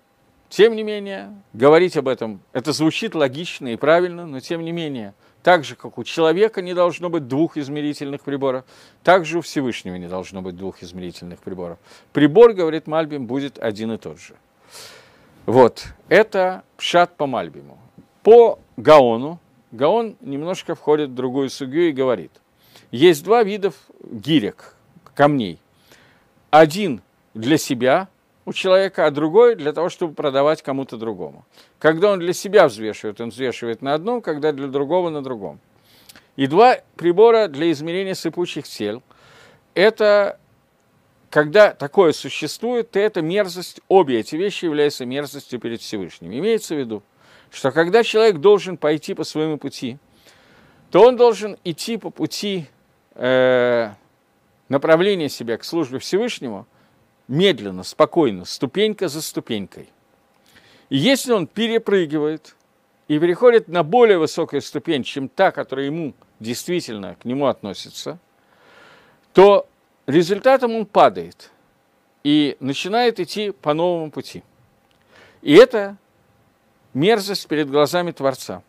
тем не менее, говорить об этом, это звучит логично и правильно, но тем не менее – так же, как у человека не должно быть двух измерительных приборов, так же у Всевышнего не должно быть двух измерительных приборов. Прибор, говорит Мальбим, будет один и тот же. Вот, это пшат по Мальбиму. По Гаону, Гаон немножко входит в другую судью и говорит, есть два вида гирек, камней. Один для себя, у человека, а другой для того, чтобы продавать кому-то другому. Когда он для себя взвешивает, он взвешивает на одном, когда для другого на другом. И два прибора для измерения сыпучих тел. Это когда такое существует, то это мерзость, обе эти вещи являются мерзостью перед Всевышним. Имеется в виду, что когда человек должен пойти по своему пути, то он должен идти по пути э, направления себя к службе Всевышнему – медленно, спокойно, ступенька за ступенькой. И если он перепрыгивает и переходит на более высокую ступень, чем та, которая ему действительно к нему относится, то результатом он падает и начинает идти по новому пути. И это мерзость перед глазами Творца.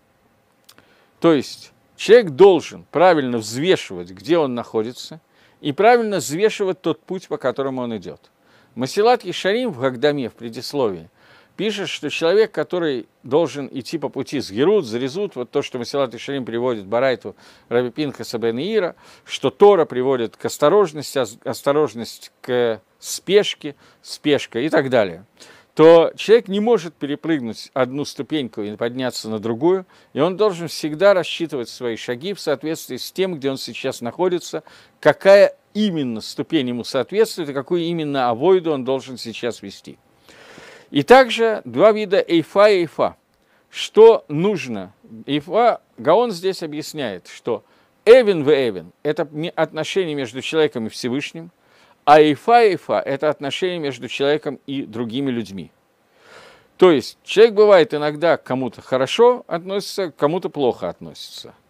То есть человек должен правильно взвешивать, где он находится, и правильно взвешивать тот путь, по которому он идет – Масилат Ишарим в Гагдаме, в предисловии, пишет, что человек, который должен идти по пути с Герут, Зарезут, вот то, что Масилат Ишарим приводит Барайту Раби Пинхаса Бен что Тора приводит к осторожности, осторожность к спешке, спешка и так далее то человек не может перепрыгнуть одну ступеньку и подняться на другую, и он должен всегда рассчитывать свои шаги в соответствии с тем, где он сейчас находится, какая именно ступень ему соответствует и какую именно авойду он должен сейчас вести. И также два вида эйфа и эйфа. Что нужно? Эйфа, Гаон здесь объясняет, что эвен в эвен – это отношение между человеком и Всевышним, а эйфа и эйфа – это отношение между человеком и другими людьми. То есть человек бывает иногда к кому-то хорошо относится, к кому-то плохо относится –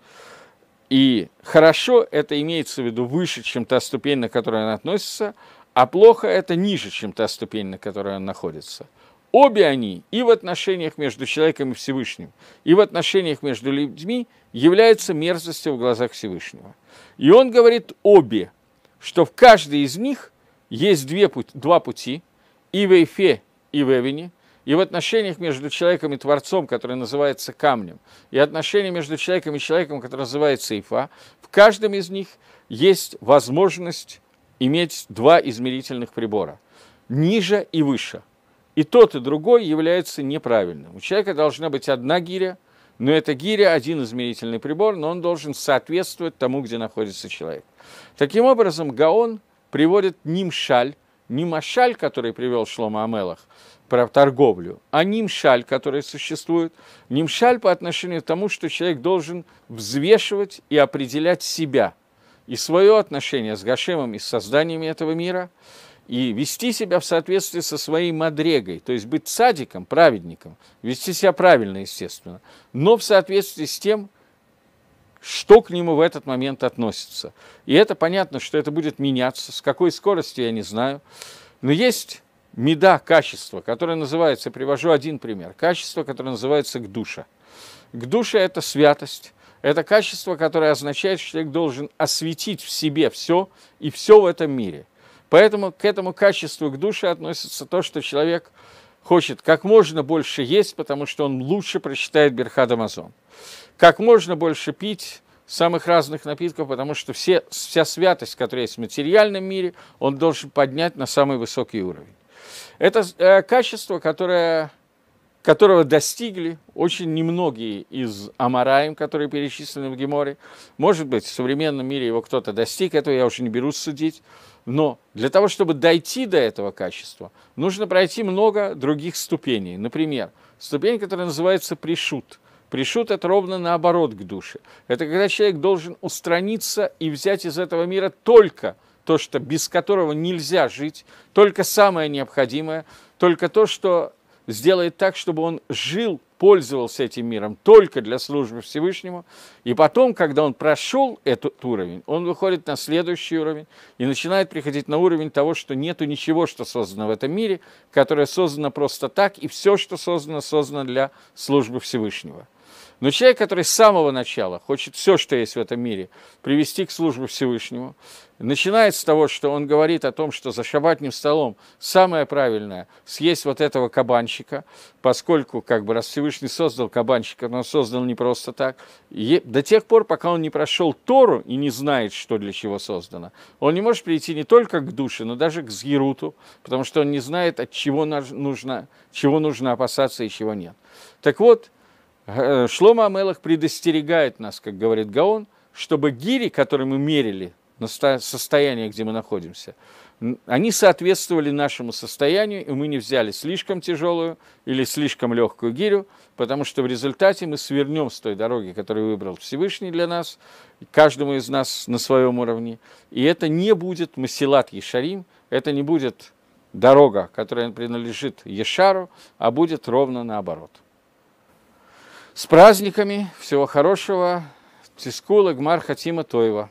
и хорошо это имеется в виду выше, чем та ступень, на которую она относится, а плохо это ниже, чем та ступень, на которой она находится. Обе они и в отношениях между человеком и Всевышним, и в отношениях между людьми являются мерзостью в глазах Всевышнего. И он говорит обе, что в каждой из них есть две два пути, и в Эфе, и в Эвине – и в отношениях между человеком и Творцом, который называется камнем, и отношения между человеком и человеком, который называется Ифа, в каждом из них есть возможность иметь два измерительных прибора – ниже и выше. И тот, и другой является неправильным. У человека должна быть одна гиря, но эта гиря – один измерительный прибор, но он должен соответствовать тому, где находится человек. Таким образом, Гаон приводит Нимшаль, Нимашаль, который привел Шлома Амелах – про торговлю, а нимшаль, который существует. Нимшаль по отношению к тому, что человек должен взвешивать и определять себя и свое отношение с Гашемом и с созданиями этого мира, и вести себя в соответствии со своей мадрегой, то есть быть садиком, праведником, вести себя правильно, естественно, но в соответствии с тем, что к нему в этот момент относится. И это понятно, что это будет меняться, с какой скоростью, я не знаю. Но есть меда качество, которое называется, привожу один пример, качество, которое называется к душе. К душе это святость, это качество, которое означает, что человек должен осветить в себе все и все в этом мире. Поэтому к этому качеству, к душе относится то, что человек хочет как можно больше есть, потому что он лучше прочитает Берхад Амазон. Как можно больше пить самых разных напитков, потому что все, вся святость, которая есть в материальном мире, он должен поднять на самый высокий уровень. Это э, качество, которое, которого достигли очень немногие из Амараем, которые перечислены в Геморе. Может быть, в современном мире его кто-то достиг, этого я уже не берусь судить. Но для того, чтобы дойти до этого качества, нужно пройти много других ступеней. Например, ступень, которая называется пришут – Пришут это ровно наоборот к душе. Это когда человек должен устраниться и взять из этого мира только то, что без которого нельзя жить, только самое необходимое, только то, что сделает так, чтобы он жил, пользовался этим миром только для службы Всевышнему. И потом, когда он прошел этот уровень, он выходит на следующий уровень и начинает приходить на уровень того, что нету ничего, что создано в этом мире, которое создано просто так, и все, что создано, создано для службы Всевышнего. Но человек, который с самого начала хочет все, что есть в этом мире, привести к службе Всевышнему, начинает с того, что он говорит о том, что за шабатным столом самое правильное – съесть вот этого кабанчика, поскольку, как бы, раз Всевышний создал кабанчика, но он создал не просто так, и до тех пор, пока он не прошел Тору и не знает, что для чего создано, он не может прийти не только к душе, но даже к згируту, потому что он не знает, от чего нужно, чего нужно опасаться и чего нет. Так вот, Э, Шлома Амелах предостерегает нас, как говорит Гаон, чтобы гири, которые мы мерили состояние, где мы находимся, они соответствовали нашему состоянию, и мы не взяли слишком тяжелую или слишком легкую гирю, потому что в результате мы свернем с той дороги, которую выбрал Всевышний для нас, каждому из нас на своем уровне. И это не будет Масилат Ешарим, это не будет дорога, которая принадлежит Ешару, а будет ровно наоборот. С праздниками, всего хорошего. Тискула Гмар Хатима Тойва.